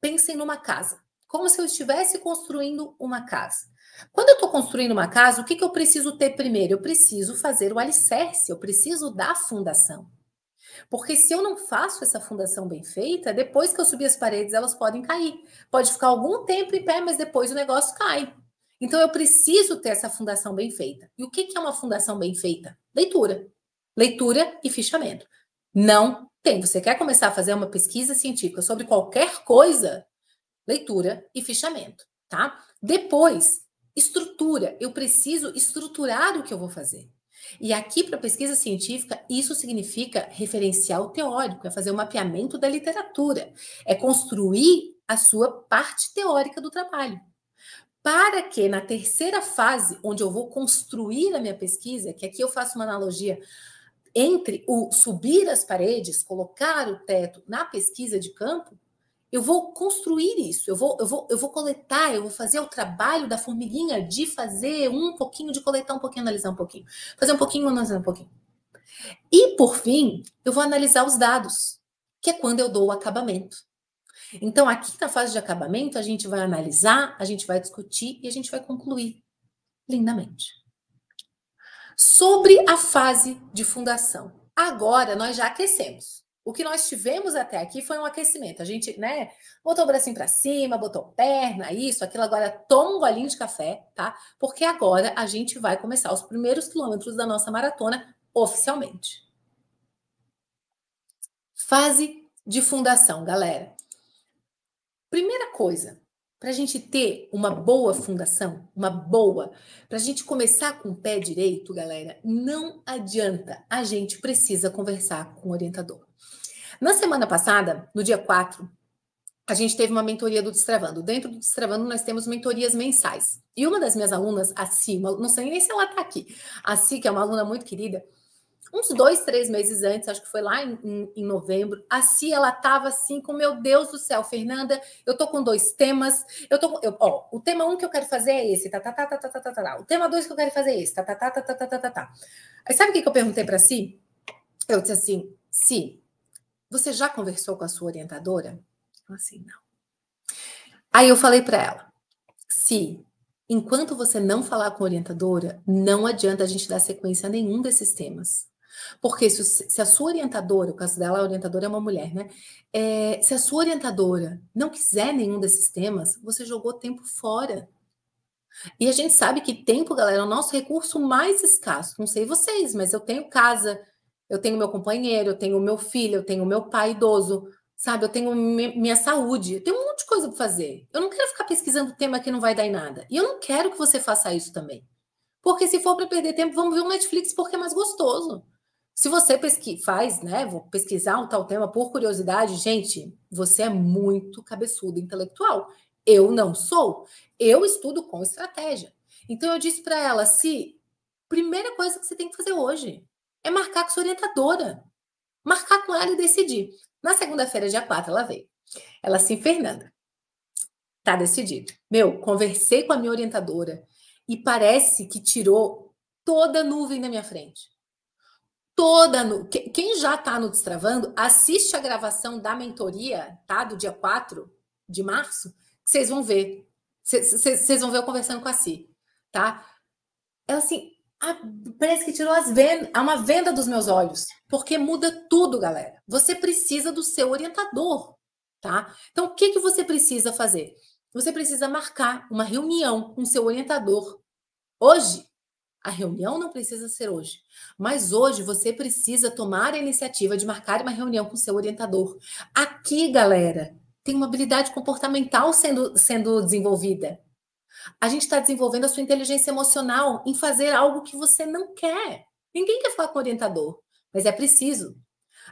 pensem numa casa como se eu estivesse construindo uma casa. Quando eu estou construindo uma casa, o que, que eu preciso ter primeiro? Eu preciso fazer o alicerce, eu preciso da fundação. Porque se eu não faço essa fundação bem feita, depois que eu subir as paredes, elas podem cair. Pode ficar algum tempo em pé, mas depois o negócio cai. Então eu preciso ter essa fundação bem feita. E o que, que é uma fundação bem feita? Leitura. Leitura e fichamento. Não tem. Você quer começar a fazer uma pesquisa científica sobre qualquer coisa, leitura e fichamento, tá? Depois, estrutura. Eu preciso estruturar o que eu vou fazer. E aqui, para pesquisa científica, isso significa referencial teórico, é fazer o um mapeamento da literatura, é construir a sua parte teórica do trabalho. Para que na terceira fase, onde eu vou construir a minha pesquisa, que aqui eu faço uma analogia entre o subir as paredes, colocar o teto na pesquisa de campo, eu vou construir isso, eu vou, eu vou, eu vou coletar, eu vou fazer o trabalho da formiguinha de fazer um pouquinho, de coletar um pouquinho, analisar um pouquinho, fazer um pouquinho, analisar um pouquinho. E por fim, eu vou analisar os dados, que é quando eu dou o acabamento. Então, aqui na fase de acabamento, a gente vai analisar, a gente vai discutir e a gente vai concluir lindamente. Sobre a fase de fundação. Agora nós já aquecemos. O que nós tivemos até aqui foi um aquecimento. A gente, né, botou o bracinho para cima, botou perna, isso, aquilo. Agora toma um golinho de café, tá? Porque agora a gente vai começar os primeiros quilômetros da nossa maratona oficialmente. Fase de fundação, galera. Primeira coisa, para a gente ter uma boa fundação, uma boa, para a gente começar com o pé direito, galera, não adianta. A gente precisa conversar com o orientador. Na semana passada, no dia 4, a gente teve uma mentoria do Destravando. Dentro do Destravando, nós temos mentorias mensais. E uma das minhas alunas, a Si, uma, não sei nem se ela está aqui, a Si, que é uma aluna muito querida, uns dois, três meses antes, acho que foi lá em, em, em novembro, a Si, ela estava assim com, meu Deus do céu, Fernanda, eu tô com dois temas, eu tô, eu, ó, o tema um que eu quero fazer é esse, tá, tá, tá, tá, tá, tá, tá, tá, o tema dois que eu quero fazer é esse, tá, tá, tá, tá, tá, tá, tá, tá, tá. Aí sabe o que, que eu perguntei para Si? Eu disse assim, Si, você já conversou com a sua orientadora? Ela assim, não. Aí eu falei para ela: se enquanto você não falar com a orientadora, não adianta a gente dar sequência a nenhum desses temas. Porque se, se a sua orientadora, o caso dela, a orientadora é uma mulher, né? É, se a sua orientadora não quiser nenhum desses temas, você jogou tempo fora. E a gente sabe que tempo, galera, é o nosso recurso mais escasso. Não sei vocês, mas eu tenho casa, eu tenho meu companheiro, eu tenho meu filho, eu tenho meu pai idoso, sabe? Eu tenho minha saúde, eu tenho um monte de coisa para fazer. Eu não quero ficar pesquisando tema que não vai dar em nada. E eu não quero que você faça isso também. Porque se for para perder tempo, vamos ver o Netflix porque é mais gostoso. Se você pesqui faz, né? Vou pesquisar um tal tema por curiosidade, gente, você é muito cabeçudo intelectual. Eu não sou. Eu estudo com estratégia. Então eu disse para ela: se primeira coisa que você tem que fazer hoje, é marcar com sua orientadora. Marcar com ela e decidir. Na segunda-feira, dia 4, ela veio. Ela assim, Fernanda, tá decidido. Meu, conversei com a minha orientadora e parece que tirou toda a nuvem da minha frente. Toda a Quem já tá no Destravando, assiste a gravação da mentoria, tá? Do dia 4 de março, que vocês vão ver. Vocês vão ver eu conversando com a Si, tá? Ela assim, a, parece que tirou as vendas, é uma venda dos meus olhos, porque muda tudo, galera. Você precisa do seu orientador, tá? Então, o que, que você precisa fazer? Você precisa marcar uma reunião com seu orientador hoje. A reunião não precisa ser hoje, mas hoje você precisa tomar a iniciativa de marcar uma reunião com seu orientador. Aqui, galera, tem uma habilidade comportamental sendo, sendo desenvolvida. A gente está desenvolvendo a sua inteligência emocional em fazer algo que você não quer. Ninguém quer falar com orientador, mas é preciso.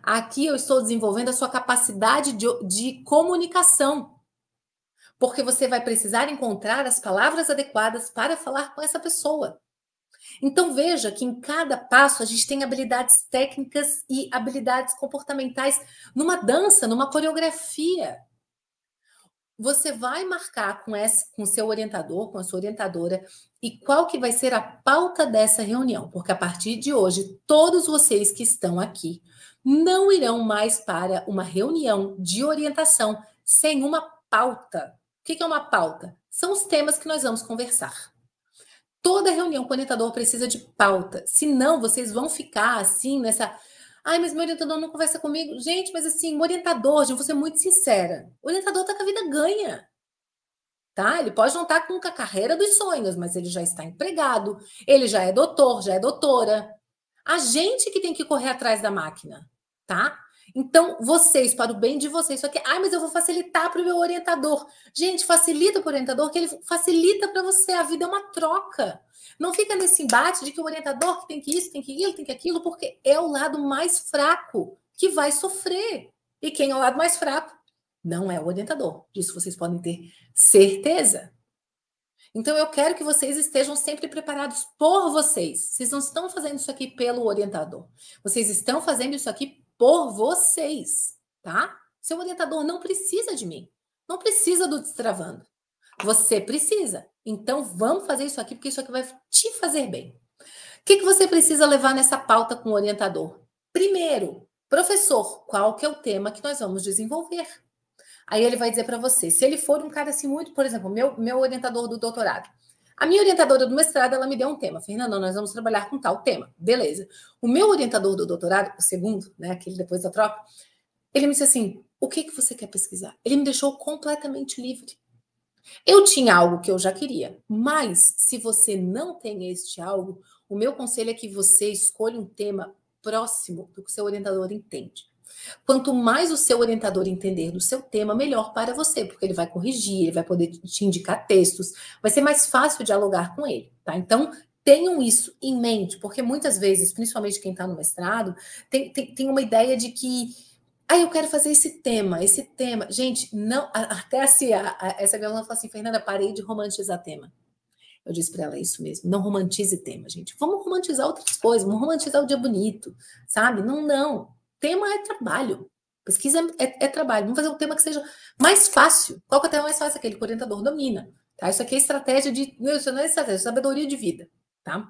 Aqui eu estou desenvolvendo a sua capacidade de, de comunicação, porque você vai precisar encontrar as palavras adequadas para falar com essa pessoa. Então veja que em cada passo a gente tem habilidades técnicas e habilidades comportamentais numa dança, numa coreografia você vai marcar com essa, com seu orientador, com a sua orientadora, e qual que vai ser a pauta dessa reunião, porque a partir de hoje todos vocês que estão aqui não irão mais para uma reunião de orientação sem uma pauta. O que é uma pauta? São os temas que nós vamos conversar. Toda reunião com o orientador precisa de pauta, senão vocês vão ficar assim nessa Ai, mas meu orientador não conversa comigo. Gente, mas assim, um orientador, gente, vou ser muito sincera. O orientador tá com a vida ganha. Tá? Ele pode não estar tá com a carreira dos sonhos, mas ele já está empregado, ele já é doutor, já é doutora. A gente que tem que correr atrás da máquina, tá? Então, vocês, para o bem de vocês, só que, ah, mas eu vou facilitar para o meu orientador. Gente, facilita para o orientador, que ele facilita para você. A vida é uma troca. Não fica nesse embate de que o orientador tem que isso, tem que aquilo, tem que aquilo, porque é o lado mais fraco que vai sofrer. E quem é o lado mais fraco não é o orientador. Disso vocês podem ter certeza. Então, eu quero que vocês estejam sempre preparados por vocês. Vocês não estão fazendo isso aqui pelo orientador. Vocês estão fazendo isso aqui por vocês, tá? Seu orientador não precisa de mim. Não precisa do destravando. Você precisa. Então vamos fazer isso aqui, porque isso aqui vai te fazer bem. O que, que você precisa levar nessa pauta com o orientador? Primeiro, professor, qual que é o tema que nós vamos desenvolver? Aí ele vai dizer para você, se ele for um cara assim muito, por exemplo, meu, meu orientador do doutorado, a minha orientadora do mestrado, ela me deu um tema. Fernanda, nós vamos trabalhar com tal tema. Beleza. O meu orientador do doutorado, o segundo, né, aquele depois da troca, ele me disse assim, o que, que você quer pesquisar? Ele me deixou completamente livre. Eu tinha algo que eu já queria, mas se você não tem este algo, o meu conselho é que você escolha um tema próximo do que o seu orientador entende. Quanto mais o seu orientador entender do seu tema, melhor para você, porque ele vai corrigir, ele vai poder te indicar textos, vai ser mais fácil dialogar com ele, tá? Então, tenham isso em mente, porque muitas vezes, principalmente quem está no mestrado, tem, tem, tem, uma ideia de que. Ah, eu quero fazer esse tema, esse tema. Gente, não. Até assim, a, a, essa minha aluna falou assim: Fernanda, parei de romantizar tema. Eu disse para ela é isso mesmo, não romantize tema, gente. Vamos romantizar outras coisas, vamos romantizar o dia bonito, sabe? Não, não tema é trabalho. Pesquisa é, é, trabalho. Vamos fazer um tema que seja mais fácil. Qual que é o tema mais fácil? Aquele que o orientador domina. Tá? Isso aqui é estratégia de. Não, isso não é estratégia, é sabedoria de vida. Tá?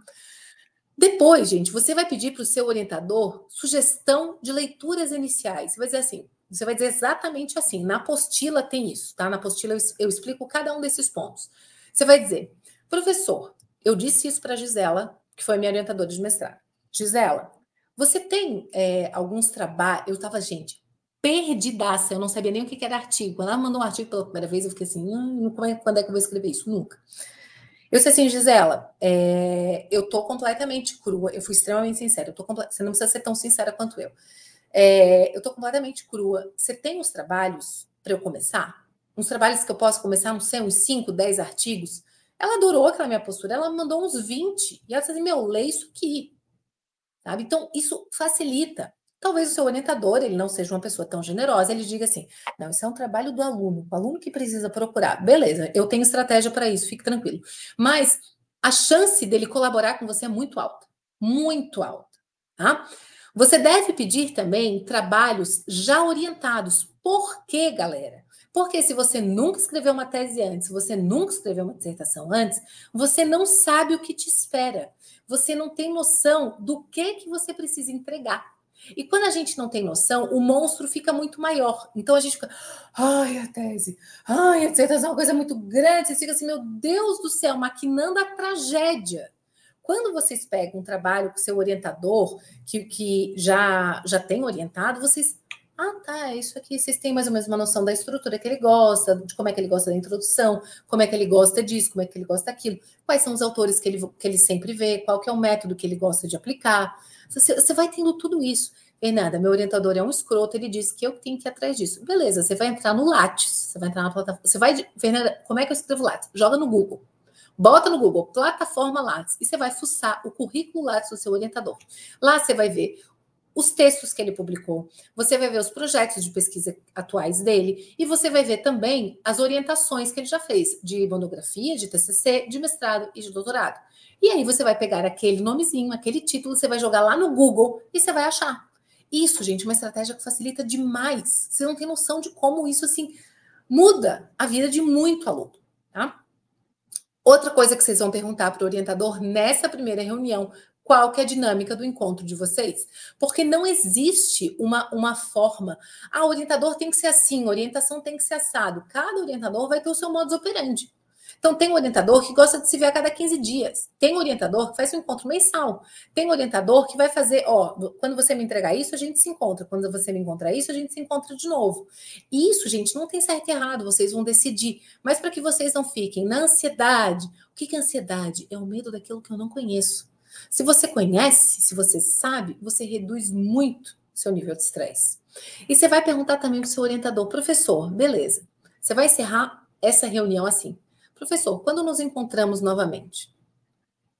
Depois, gente, você vai pedir para o seu orientador sugestão de leituras iniciais. Você vai dizer assim, você vai dizer exatamente assim. Na apostila tem isso, tá? Na apostila eu, eu explico cada um desses pontos. Você vai dizer, professor, eu disse isso para Gisela, que foi minha orientadora de mestrado. Gisela, você tem é, alguns trabalhos. Eu estava, gente, perdidaça, eu não sabia nem o que era artigo. Quando ela mandou um artigo pela primeira vez, eu fiquei assim, hum, como é, quando é que eu vou escrever isso? Nunca. Eu disse assim, Gisela, é, eu tô completamente crua, eu fui extremamente sincera, eu tô você não precisa ser tão sincera quanto eu. É, eu tô completamente crua. Você tem uns trabalhos para eu começar? Uns trabalhos que eu posso começar, não sei, uns 5, 10 artigos? Ela adorou aquela minha postura, ela mandou uns 20. E ela disse assim, meu, lê isso aqui. Sabe? Então, isso facilita. Talvez o seu orientador, ele não seja uma pessoa tão generosa, ele diga assim: não, isso é um trabalho do aluno, o aluno que precisa procurar. Beleza, eu tenho estratégia para isso, fique tranquilo. Mas a chance dele colaborar com você é muito alta, muito alta, tá? Você deve pedir também trabalhos já orientados. Por quê, galera? Porque se você nunca escreveu uma tese antes, se você nunca escreveu uma dissertação antes, você não sabe o que te espera. Você não tem noção do que que você precisa entregar. E quando a gente não tem noção, o monstro fica muito maior. Então a gente fica, ai, a tese, ai, a dissertação é uma coisa muito grande. Você fica assim, meu Deus do céu, maquinando a tragédia. Quando vocês pegam um trabalho com seu orientador, que, que já, já tem orientado, vocês ah, tá, é isso aqui. Vocês têm mais ou menos uma noção da estrutura que ele gosta, de como é que ele gosta da introdução, como é que ele gosta disso, como é que ele gosta daquilo, quais são os autores que ele, que ele sempre vê, qual que é o método que ele gosta de aplicar. Você, você vai tendo tudo isso. Fernanda, meu orientador é um escroto, ele disse que eu tenho que ir atrás disso. Beleza, você vai entrar no Lattes, você vai entrar na plataforma. Você vai. Fernanda, como é que eu escrevo Lattes? Joga no Google. Bota no Google, plataforma Lattes, e você vai fuçar o currículo Lattes do seu orientador. Lá você vai ver os textos que ele publicou, você vai ver os projetos de pesquisa atuais dele e você vai ver também as orientações que ele já fez de monografia, de TCC, de mestrado e de doutorado. E aí você vai pegar aquele nomezinho, aquele título, você vai jogar lá no Google e você vai achar. Isso, gente, é uma estratégia que facilita demais. Você não tem noção de como isso assim muda a vida de muito aluno, tá? Outra coisa que vocês vão perguntar para o orientador nessa primeira reunião, qual que é a dinâmica do encontro de vocês. Porque não existe uma, uma forma. Ah, orientador tem que ser assim, orientação tem que ser assado. Cada orientador vai ter o seu modus operandi. Então, tem orientador que gosta de se ver a cada 15 dias. Tem orientador que faz um encontro mensal. Tem orientador que vai fazer, ó, quando você me entregar isso, a gente se encontra. Quando você me encontrar isso, a gente se encontra de novo. Isso, gente, não tem certo e errado. Vocês vão decidir. Mas para que vocês não fiquem na ansiedade. O que é ansiedade? É o medo daquilo que eu não conheço. Se você conhece, se você sabe, você reduz muito seu nível de estresse. E você vai perguntar também para o seu orientador, professor, beleza. Você vai encerrar essa reunião assim. Professor, quando nos encontramos novamente?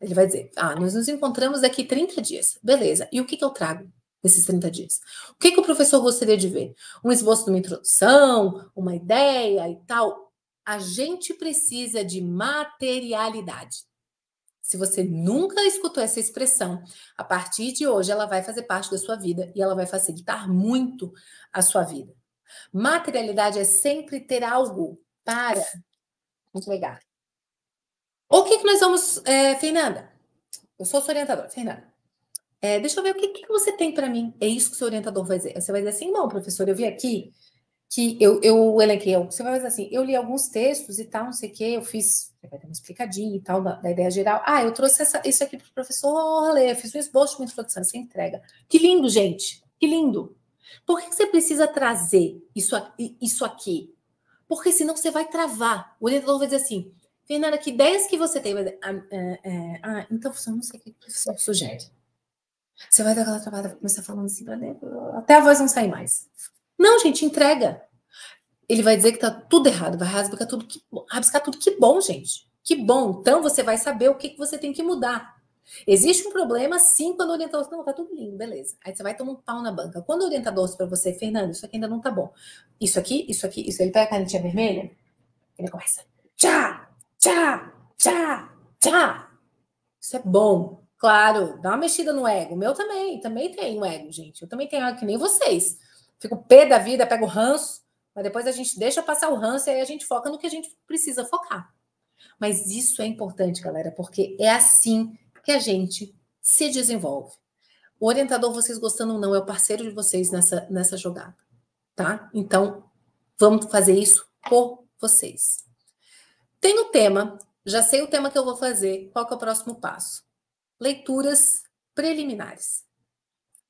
Ele vai dizer, ah, nós nos encontramos daqui 30 dias. Beleza, e o que, que eu trago nesses 30 dias? O que, que o professor gostaria de ver? Um esboço de uma introdução, uma ideia e tal? A gente precisa de materialidade. Se você nunca escutou essa expressão, a partir de hoje ela vai fazer parte da sua vida e ela vai facilitar muito a sua vida. Materialidade é sempre ter algo para entregar. O que, que nós vamos, é, Fernanda? Eu sou sua orientadora, Fernanda. É, deixa eu ver o que, que você tem para mim. É isso que o seu orientador vai dizer. Você vai dizer assim, não, professor, eu vi aqui que eu, eu elenquei, você vai fazer assim, eu li alguns textos e tal, não sei o que, eu fiz, vai dar uma explicadinha e tal, da, da ideia geral. Ah, eu trouxe essa, isso aqui para o professor ler, fiz um esboço de uma introdução, você entrega. Que lindo, gente, que lindo. Por que você precisa trazer isso, isso aqui? Porque senão você vai travar. O orientador vai dizer assim, Fernanda, que ideias que você tem? ah, é, é, ah, então, você não sei o que o é, professor sugere. Você vai dar aquela travada, vai começar falando assim, até a voz não sair mais. Não, gente, entrega. Ele vai dizer que tá tudo errado, vai rabiscar tudo que, tudo que bom, gente. Que bom. Então você vai saber o que, que você tem que mudar. Existe um problema, sim, quando o orientador não tá tudo lindo, beleza. Aí você vai tomar um pau na banca. Quando o orientador para você, Fernando, isso aqui ainda não tá bom. Isso aqui, isso aqui, isso. Ele pega a canetinha vermelha, ele começa. Tchá, tchá, tchá, tchá. Isso é bom. Claro, dá uma mexida no ego. O meu também, também tem um ego, gente. Eu também tenho ego que nem vocês fico pé da vida, pego ranço, mas depois a gente deixa passar o ranço e aí a gente foca no que a gente precisa focar. Mas isso é importante, galera, porque é assim que a gente se desenvolve. O orientador, vocês gostando ou não, é o parceiro de vocês nessa, nessa jogada, tá? Então, vamos fazer isso por vocês. Tem o tema, já sei o tema que eu vou fazer, qual que é o próximo passo? Leituras preliminares.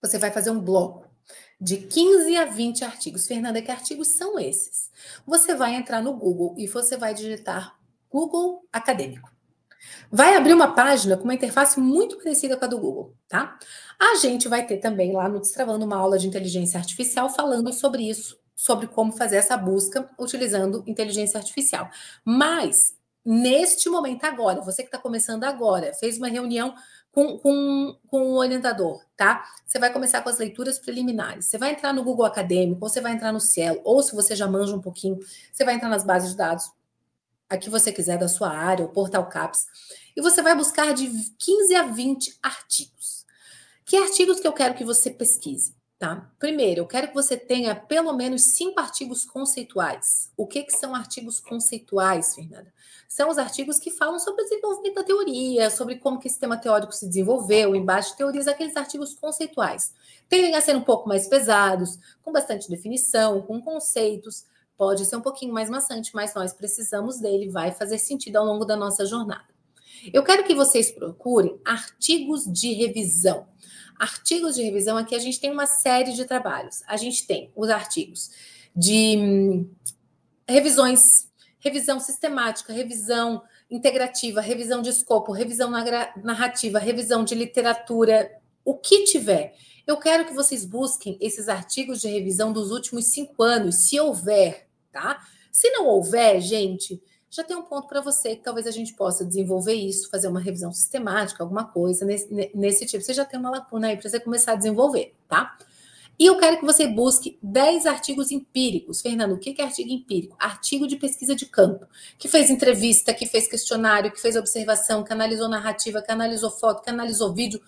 Você vai fazer um bloco de 15 a 20 artigos. Fernanda, que artigos são esses? Você vai entrar no Google e você vai digitar Google Acadêmico. Vai abrir uma página com uma interface muito parecida com a do Google, tá? A gente vai ter também lá no Destravando uma aula de inteligência artificial falando sobre isso, sobre como fazer essa busca utilizando inteligência artificial. Mas, neste momento agora, você que está começando agora, fez uma reunião com, com, com o orientador, tá? Você vai começar com as leituras preliminares. Você vai entrar no Google Acadêmico, ou você vai entrar no Cielo, ou se você já manja um pouquinho, você vai entrar nas bases de dados, a que você quiser da sua área, o Portal CAPS, e você vai buscar de 15 a 20 artigos. Que artigos que eu quero que você pesquise? Tá? Primeiro, eu quero que você tenha pelo menos cinco artigos conceituais. O que, que são artigos conceituais, Fernanda? São os artigos que falam sobre o desenvolvimento da teoria, sobre como que o sistema teórico se desenvolveu, embaixo de teorias, aqueles artigos conceituais. Tendem a ser um pouco mais pesados, com bastante definição, com conceitos. Pode ser um pouquinho mais maçante, mas nós precisamos dele, vai fazer sentido ao longo da nossa jornada. Eu quero que vocês procurem artigos de revisão. Artigos de revisão, aqui a gente tem uma série de trabalhos. A gente tem os artigos de hum, revisões, revisão sistemática, revisão integrativa, revisão de escopo, revisão narrativa, revisão de literatura, o que tiver. Eu quero que vocês busquem esses artigos de revisão dos últimos cinco anos, se houver, tá? Se não houver, gente, já tem um ponto para você que talvez a gente possa desenvolver isso, fazer uma revisão sistemática, alguma coisa nesse, nesse tipo. Você já tem uma lacuna aí para você começar a desenvolver, tá? E eu quero que você busque 10 artigos empíricos. Fernando, o que é artigo empírico? Artigo de pesquisa de campo, que fez entrevista, que fez questionário, que fez observação, que analisou narrativa, que analisou foto, que analisou vídeo.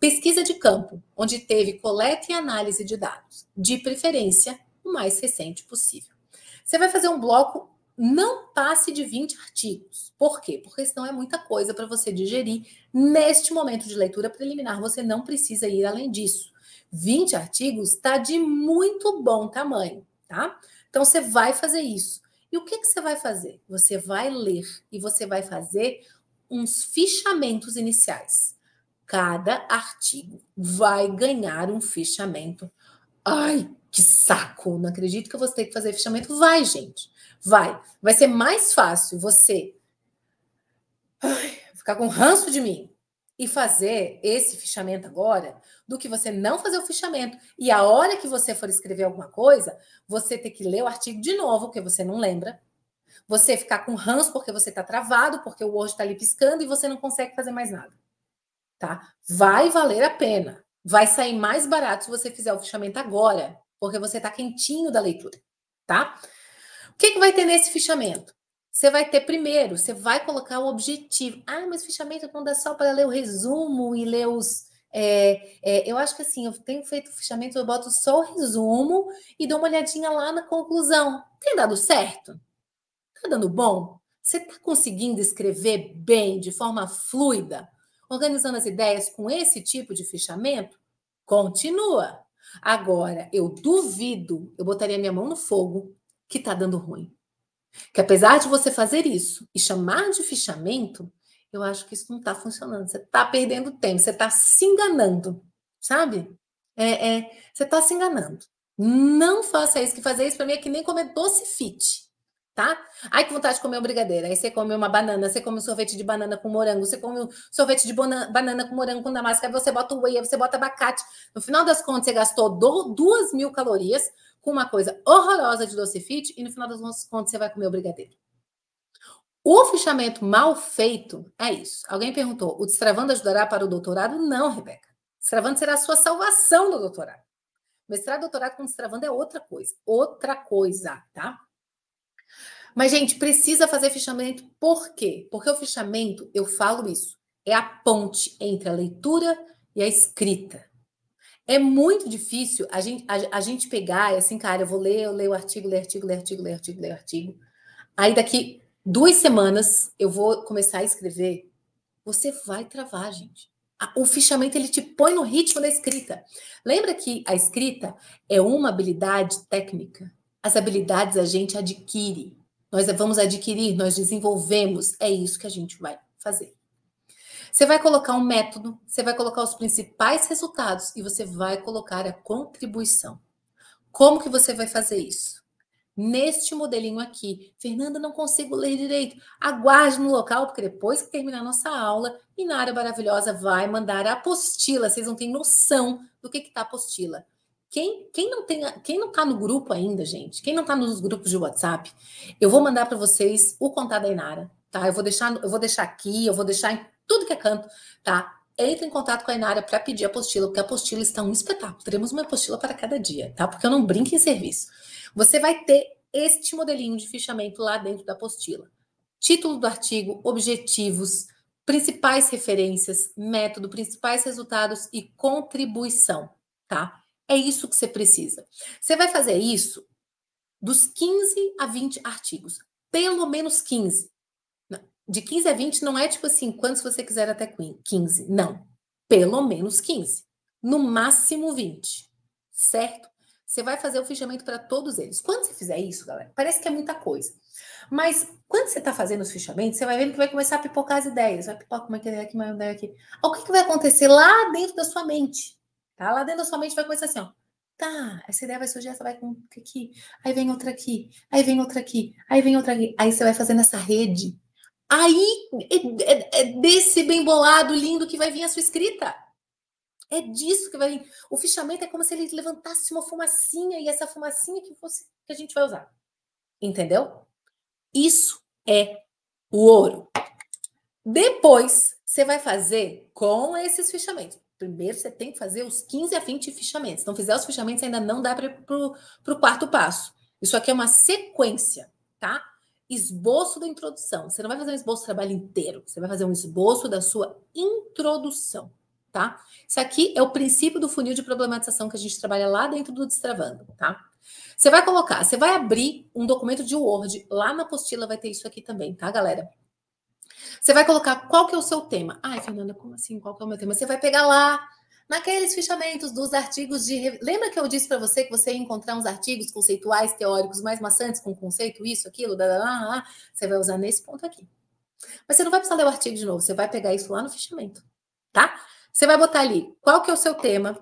Pesquisa de campo, onde teve coleta e análise de dados, de preferência o mais recente possível. Você vai fazer um bloco não passe de 20 artigos. Por quê? Porque senão é muita coisa para você digerir. Neste momento de leitura preliminar, você não precisa ir além disso. 20 artigos está de muito bom tamanho, tá? Então você vai fazer isso. E o que, que você vai fazer? Você vai ler e você vai fazer uns fichamentos iniciais. Cada artigo vai ganhar um fichamento. Ai, que saco! Não acredito que eu vou ter que fazer fichamento. Vai, gente. Vai. Vai ser mais fácil você ficar com ranço de mim e fazer esse fichamento agora do que você não fazer o fichamento. E a hora que você for escrever alguma coisa, você ter que ler o artigo de novo, porque você não lembra. Você ficar com ranço porque você está travado, porque o Word está ali piscando e você não consegue fazer mais nada. Tá? Vai valer a pena. Vai sair mais barato se você fizer o fichamento agora, porque você está quentinho da leitura. Tá? O que, que vai ter nesse fichamento? Você vai ter primeiro, você vai colocar o objetivo. Ah, mas fichamento não dá só para ler o resumo e ler os. É, é, eu acho que assim, eu tenho feito fichamento, eu boto só o resumo e dou uma olhadinha lá na conclusão. Tem dado certo? Tá dando bom? Você está conseguindo escrever bem, de forma fluida, organizando as ideias com esse tipo de fichamento? Continua. Agora, eu duvido, eu botaria minha mão no fogo que está dando ruim. Que apesar de você fazer isso e chamar de fichamento, eu acho que isso não está funcionando. Você está perdendo tempo, você está se enganando, sabe? É, é você está se enganando. Não faça isso, que fazer isso para mim é que nem comer doce fit, tá? Ai, que vontade de comer uma brigadeira. Aí você come uma banana, você come um sorvete de banana com morango, você come um sorvete de banana com morango com damasco, aí você bota whey, aí você bota abacate. No final das contas, você gastou do, duas mil calorias com uma coisa horrorosa de doce fit e no final das contas você vai comer o brigadeiro. O fichamento mal feito é isso. Alguém perguntou: o destravando ajudará para o doutorado? Não, Rebeca. Destravando será a sua salvação do doutorado. Mestrado, doutorado com destravando é outra coisa. Outra coisa, tá? Mas, gente, precisa fazer fichamento. Por quê? Porque o fichamento, eu falo isso, é a ponte entre a leitura e a escrita. É muito difícil a gente, a, a gente pegar, e assim, cara, eu vou ler, eu leio o artigo, leio artigo, leio artigo, leio artigo, leio artigo. Aí daqui duas semanas eu vou começar a escrever. Você vai travar, gente. O fichamento ele te põe no ritmo da escrita. Lembra que a escrita é uma habilidade técnica. As habilidades a gente adquire. Nós vamos adquirir, nós desenvolvemos. É isso que a gente vai fazer. Você vai colocar um método, você vai colocar os principais resultados e você vai colocar a contribuição. Como que você vai fazer isso? Neste modelinho aqui, Fernanda, não consigo ler direito. Aguarde no local, porque depois que terminar nossa aula, Inara Maravilhosa vai mandar a apostila. Vocês não têm noção do que está a apostila. Quem, quem, não tem, quem não está no grupo ainda, gente, quem não está nos grupos de WhatsApp, eu vou mandar para vocês o contato da Inara, tá? Eu vou deixar, eu vou deixar aqui, eu vou deixar tudo que é canto, tá? Entre em contato com a Inara para pedir a apostila, porque a apostila está um espetáculo. Teremos uma apostila para cada dia, tá? Porque eu não brinco em serviço. Você vai ter este modelinho de fichamento lá dentro da apostila. Título do artigo, objetivos, principais referências, método, principais resultados e contribuição, tá? É isso que você precisa. Você vai fazer isso dos 15 a 20 artigos, pelo menos 15 de 15 a 20 não é tipo assim, quantos você quiser até 15. Não. Pelo menos 15. No máximo 20. Certo? Você vai fazer o fichamento para todos eles. Quando você fizer isso, galera, parece que é muita coisa. Mas quando você está fazendo os fichamentos, você vai vendo que vai começar a pipocar as ideias. Vai pipocar é uma é, ideia aqui, uma ideia aqui. O que, que vai acontecer lá dentro da sua mente? Tá? Lá dentro da sua mente vai começar assim, ó. Tá, essa ideia vai surgir, essa vai com aqui, aí vem outra aqui, aí vem outra aqui, aí vem outra aqui. Aí você vai fazendo essa rede Aí é, é, é, desse bem bolado, lindo, que vai vir a sua escrita. É disso que vai vir. O fichamento é como se ele levantasse uma fumacinha e essa fumacinha que fosse que a gente vai usar. Entendeu? Isso é o ouro. Depois, você vai fazer com esses fichamentos. Primeiro, você tem que fazer os 15 a 20 fichamentos. Então, não fizer os fichamentos, ainda não dá para o quarto passo. Isso aqui é uma sequência, tá? esboço da introdução. Você não vai fazer um esboço do trabalho inteiro, você vai fazer um esboço da sua introdução, tá? Isso aqui é o princípio do funil de problematização que a gente trabalha lá dentro do Destravando, tá? Você vai colocar, você vai abrir um documento de Word, lá na apostila vai ter isso aqui também, tá, galera? Você vai colocar qual que é o seu tema. Ai, Fernanda, como assim? Qual que é o meu tema? Você vai pegar lá naqueles fichamentos dos artigos de. Lembra que eu disse para você que você ia encontrar uns artigos conceituais, teóricos, mais maçantes, com conceito, isso, aquilo, blá, blá, blá, você vai usar nesse ponto aqui. Mas você não vai precisar ler o artigo de novo, você vai pegar isso lá no fichamento, tá? Você vai botar ali qual que é o seu tema.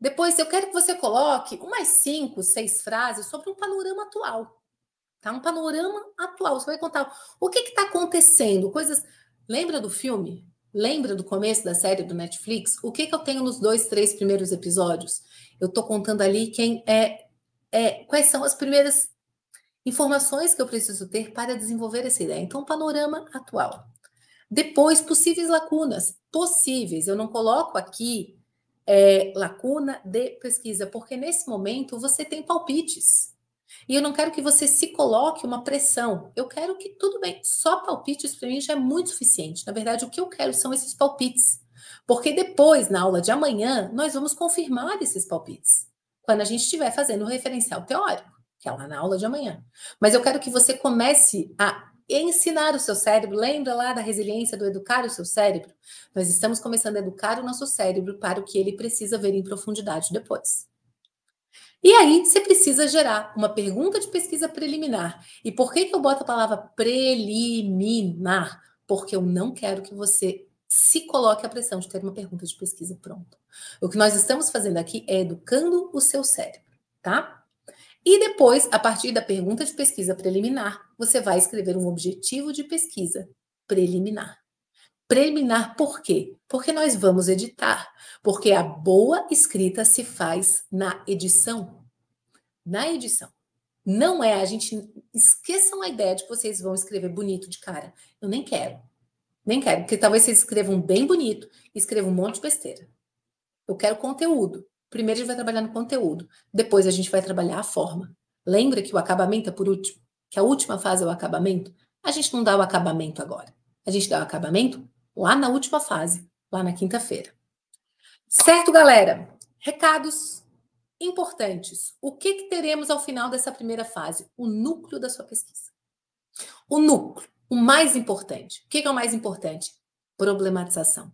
Depois, eu quero que você coloque umas cinco, seis frases sobre um panorama atual. Tá? Um panorama atual. Você vai contar o que está acontecendo, coisas. Lembra do filme Lembra do começo da série do Netflix? O que, que eu tenho nos dois, três primeiros episódios? Eu estou contando ali quem é, é, quais são as primeiras informações que eu preciso ter para desenvolver essa ideia. Então, panorama atual. Depois, possíveis lacunas. Possíveis. Eu não coloco aqui é, lacuna de pesquisa, porque nesse momento você tem palpites. E eu não quero que você se coloque uma pressão. Eu quero que tudo bem, só palpites para mim já é muito suficiente. Na verdade, o que eu quero são esses palpites. Porque depois, na aula de amanhã, nós vamos confirmar esses palpites. Quando a gente estiver fazendo o referencial teórico, que é lá na aula de amanhã. Mas eu quero que você comece a ensinar o seu cérebro. Lembra lá da resiliência do educar o seu cérebro? Nós estamos começando a educar o nosso cérebro para o que ele precisa ver em profundidade depois. E aí você precisa gerar uma pergunta de pesquisa preliminar. E por que, que eu boto a palavra preliminar? Porque eu não quero que você se coloque a pressão de ter uma pergunta de pesquisa pronta. O que nós estamos fazendo aqui é educando o seu cérebro, tá? E depois, a partir da pergunta de pesquisa preliminar, você vai escrever um objetivo de pesquisa preliminar. Preliminar por quê? Porque nós vamos editar. Porque a boa escrita se faz na edição. Na edição. Não é a gente. Esqueçam a ideia de que vocês vão escrever bonito de cara. Eu nem quero. Nem quero. Porque talvez vocês escrevam bem bonito e escrevam um monte de besteira. Eu quero conteúdo. Primeiro a gente vai trabalhar no conteúdo. Depois a gente vai trabalhar a forma. Lembra que o acabamento é por último. Que a última fase é o acabamento. A gente não dá o acabamento agora. A gente dá o acabamento lá na última fase, lá na quinta-feira. Certo, galera? Recados importantes. O que, que teremos ao final dessa primeira fase? O núcleo da sua pesquisa. O núcleo, o mais importante. O que, que é o mais importante? Problematização.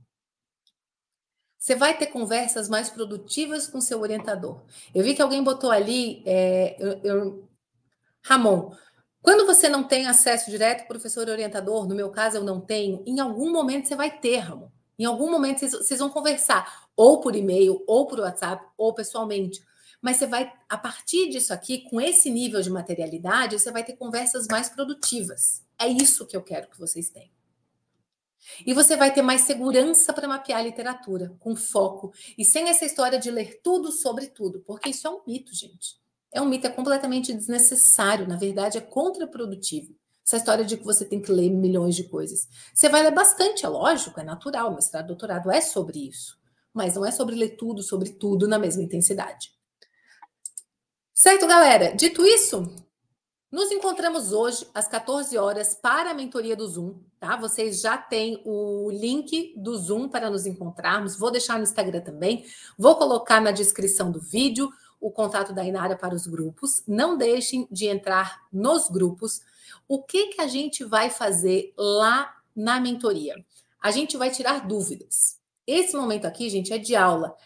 Você vai ter conversas mais produtivas com seu orientador. Eu vi que alguém botou ali, é, eu, eu, Ramon, quando você não tem acesso direto, professor orientador, no meu caso eu não tenho, em algum momento você vai ter, Ramon. Em algum momento vocês, vocês vão conversar, ou por e-mail, ou por WhatsApp, ou pessoalmente. Mas você vai, a partir disso aqui, com esse nível de materialidade, você vai ter conversas mais produtivas. É isso que eu quero que vocês tenham. E você vai ter mais segurança para mapear a literatura, com foco, e sem essa história de ler tudo sobre tudo, porque isso é um mito, gente. É um mito, é completamente desnecessário, na verdade, é contraprodutivo. Essa história de que você tem que ler milhões de coisas. Você vai ler bastante, é lógico, é natural, mestrado, doutorado é sobre isso. Mas não é sobre ler tudo, sobre tudo na mesma intensidade. Certo, galera? Dito isso, nos encontramos hoje às 14 horas para a mentoria do Zoom, tá? Vocês já têm o link do Zoom para nos encontrarmos. Vou deixar no Instagram também. Vou colocar na descrição do vídeo o contato da Inara para os grupos. Não deixem de entrar nos grupos. O que, que a gente vai fazer lá na mentoria? A gente vai tirar dúvidas. Esse momento aqui, gente, é de aula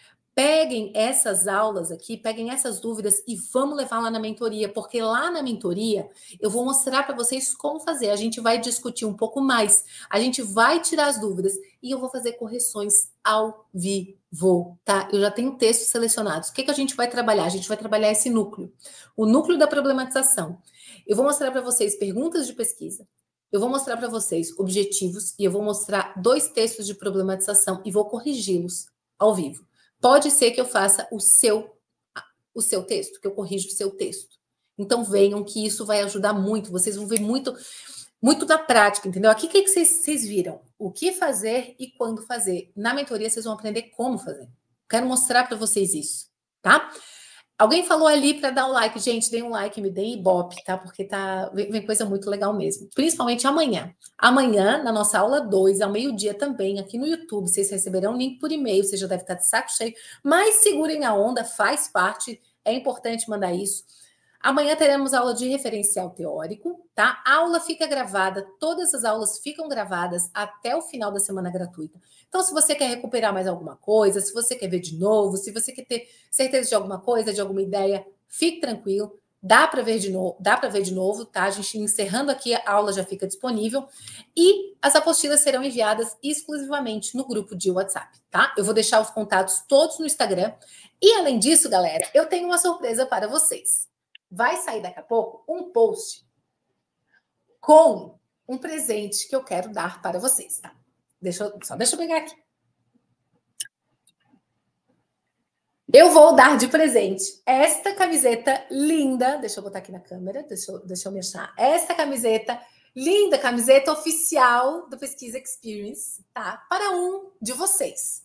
peguem essas aulas aqui, peguem essas dúvidas e vamos levar lá na mentoria, porque lá na mentoria eu vou mostrar para vocês como fazer. A gente vai discutir um pouco mais, a gente vai tirar as dúvidas e eu vou fazer correções ao vivo, tá? Eu já tenho textos selecionados. O que, que a gente vai trabalhar? A gente vai trabalhar esse núcleo, o núcleo da problematização. Eu vou mostrar para vocês perguntas de pesquisa, eu vou mostrar para vocês objetivos e eu vou mostrar dois textos de problematização e vou corrigi-los ao vivo. Pode ser que eu faça o seu o seu texto, que eu corrijo o seu texto. Então venham que isso vai ajudar muito. Vocês vão ver muito muito da prática, entendeu? Aqui o que, que vocês, vocês viram? O que fazer e quando fazer. Na mentoria vocês vão aprender como fazer. Quero mostrar para vocês isso, tá? Alguém falou ali para dar um like. Gente, dê um like, me dê ibope, tá? Porque tá, vem coisa muito legal mesmo. Principalmente amanhã. Amanhã, na nossa aula 2, ao meio-dia também, aqui no YouTube, vocês receberão um link por e-mail, você já deve estar de saco cheio. Mas segurem a onda, faz parte, é importante mandar isso. Amanhã teremos aula de referencial teórico, tá? A aula fica gravada, todas as aulas ficam gravadas até o final da semana gratuita. Então, se você quer recuperar mais alguma coisa, se você quer ver de novo, se você quer ter certeza de alguma coisa, de alguma ideia, fique tranquilo, dá para ver de novo, dá para ver de novo, tá? A gente encerrando aqui a aula já fica disponível e as apostilas serão enviadas exclusivamente no grupo de WhatsApp, tá? Eu vou deixar os contatos todos no Instagram. E além disso, galera, eu tenho uma surpresa para vocês vai sair daqui a pouco um post com um presente que eu quero dar para vocês, tá? Deixa eu, só deixa eu pegar aqui. Eu vou dar de presente esta camiseta linda. Deixa eu botar aqui na câmera, deixa eu, deixa eu me achar. Esta camiseta linda, camiseta oficial do Pesquisa Experience, tá? Para um de vocês.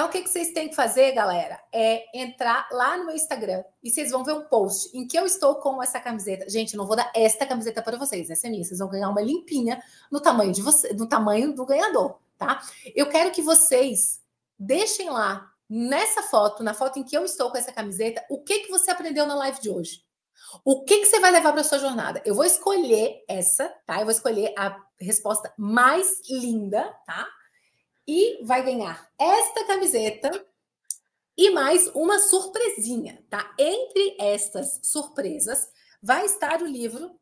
Então, o que, que vocês têm que fazer, galera? É entrar lá no meu Instagram e vocês vão ver um post em que eu estou com essa camiseta. Gente, eu não vou dar esta camiseta para vocês, essa é minha. Vocês vão ganhar uma limpinha no tamanho de você, no tamanho do ganhador, tá? Eu quero que vocês deixem lá nessa foto, na foto em que eu estou com essa camiseta, o que que você aprendeu na live de hoje? O que, que você vai levar para sua jornada? Eu vou escolher essa, tá? Eu vou escolher a resposta mais linda, tá? e vai ganhar esta camiseta e mais uma surpresinha, tá? Entre estas surpresas vai estar o livro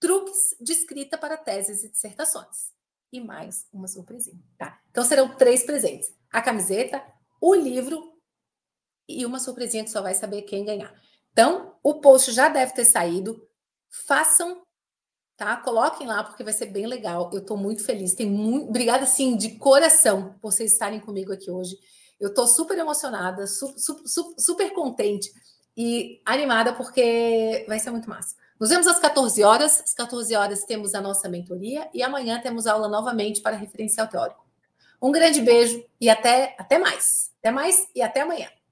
Truques de Escrita para Teses e Dissertações. E mais uma surpresinha, tá? Então serão três presentes: a camiseta, o livro e uma surpresinha que só vai saber quem ganhar. Então, o post já deve ter saído. Façam tá? Coloquem lá porque vai ser bem legal. Eu estou muito feliz. Tem muito, obrigada assim de coração por vocês estarem comigo aqui hoje. Eu estou super emocionada, su su su super contente e animada porque vai ser muito massa. Nos vemos às 14 horas. Às 14 horas temos a nossa mentoria e amanhã temos aula novamente para referencial teórico. Um grande beijo e até até mais. Até mais e até amanhã.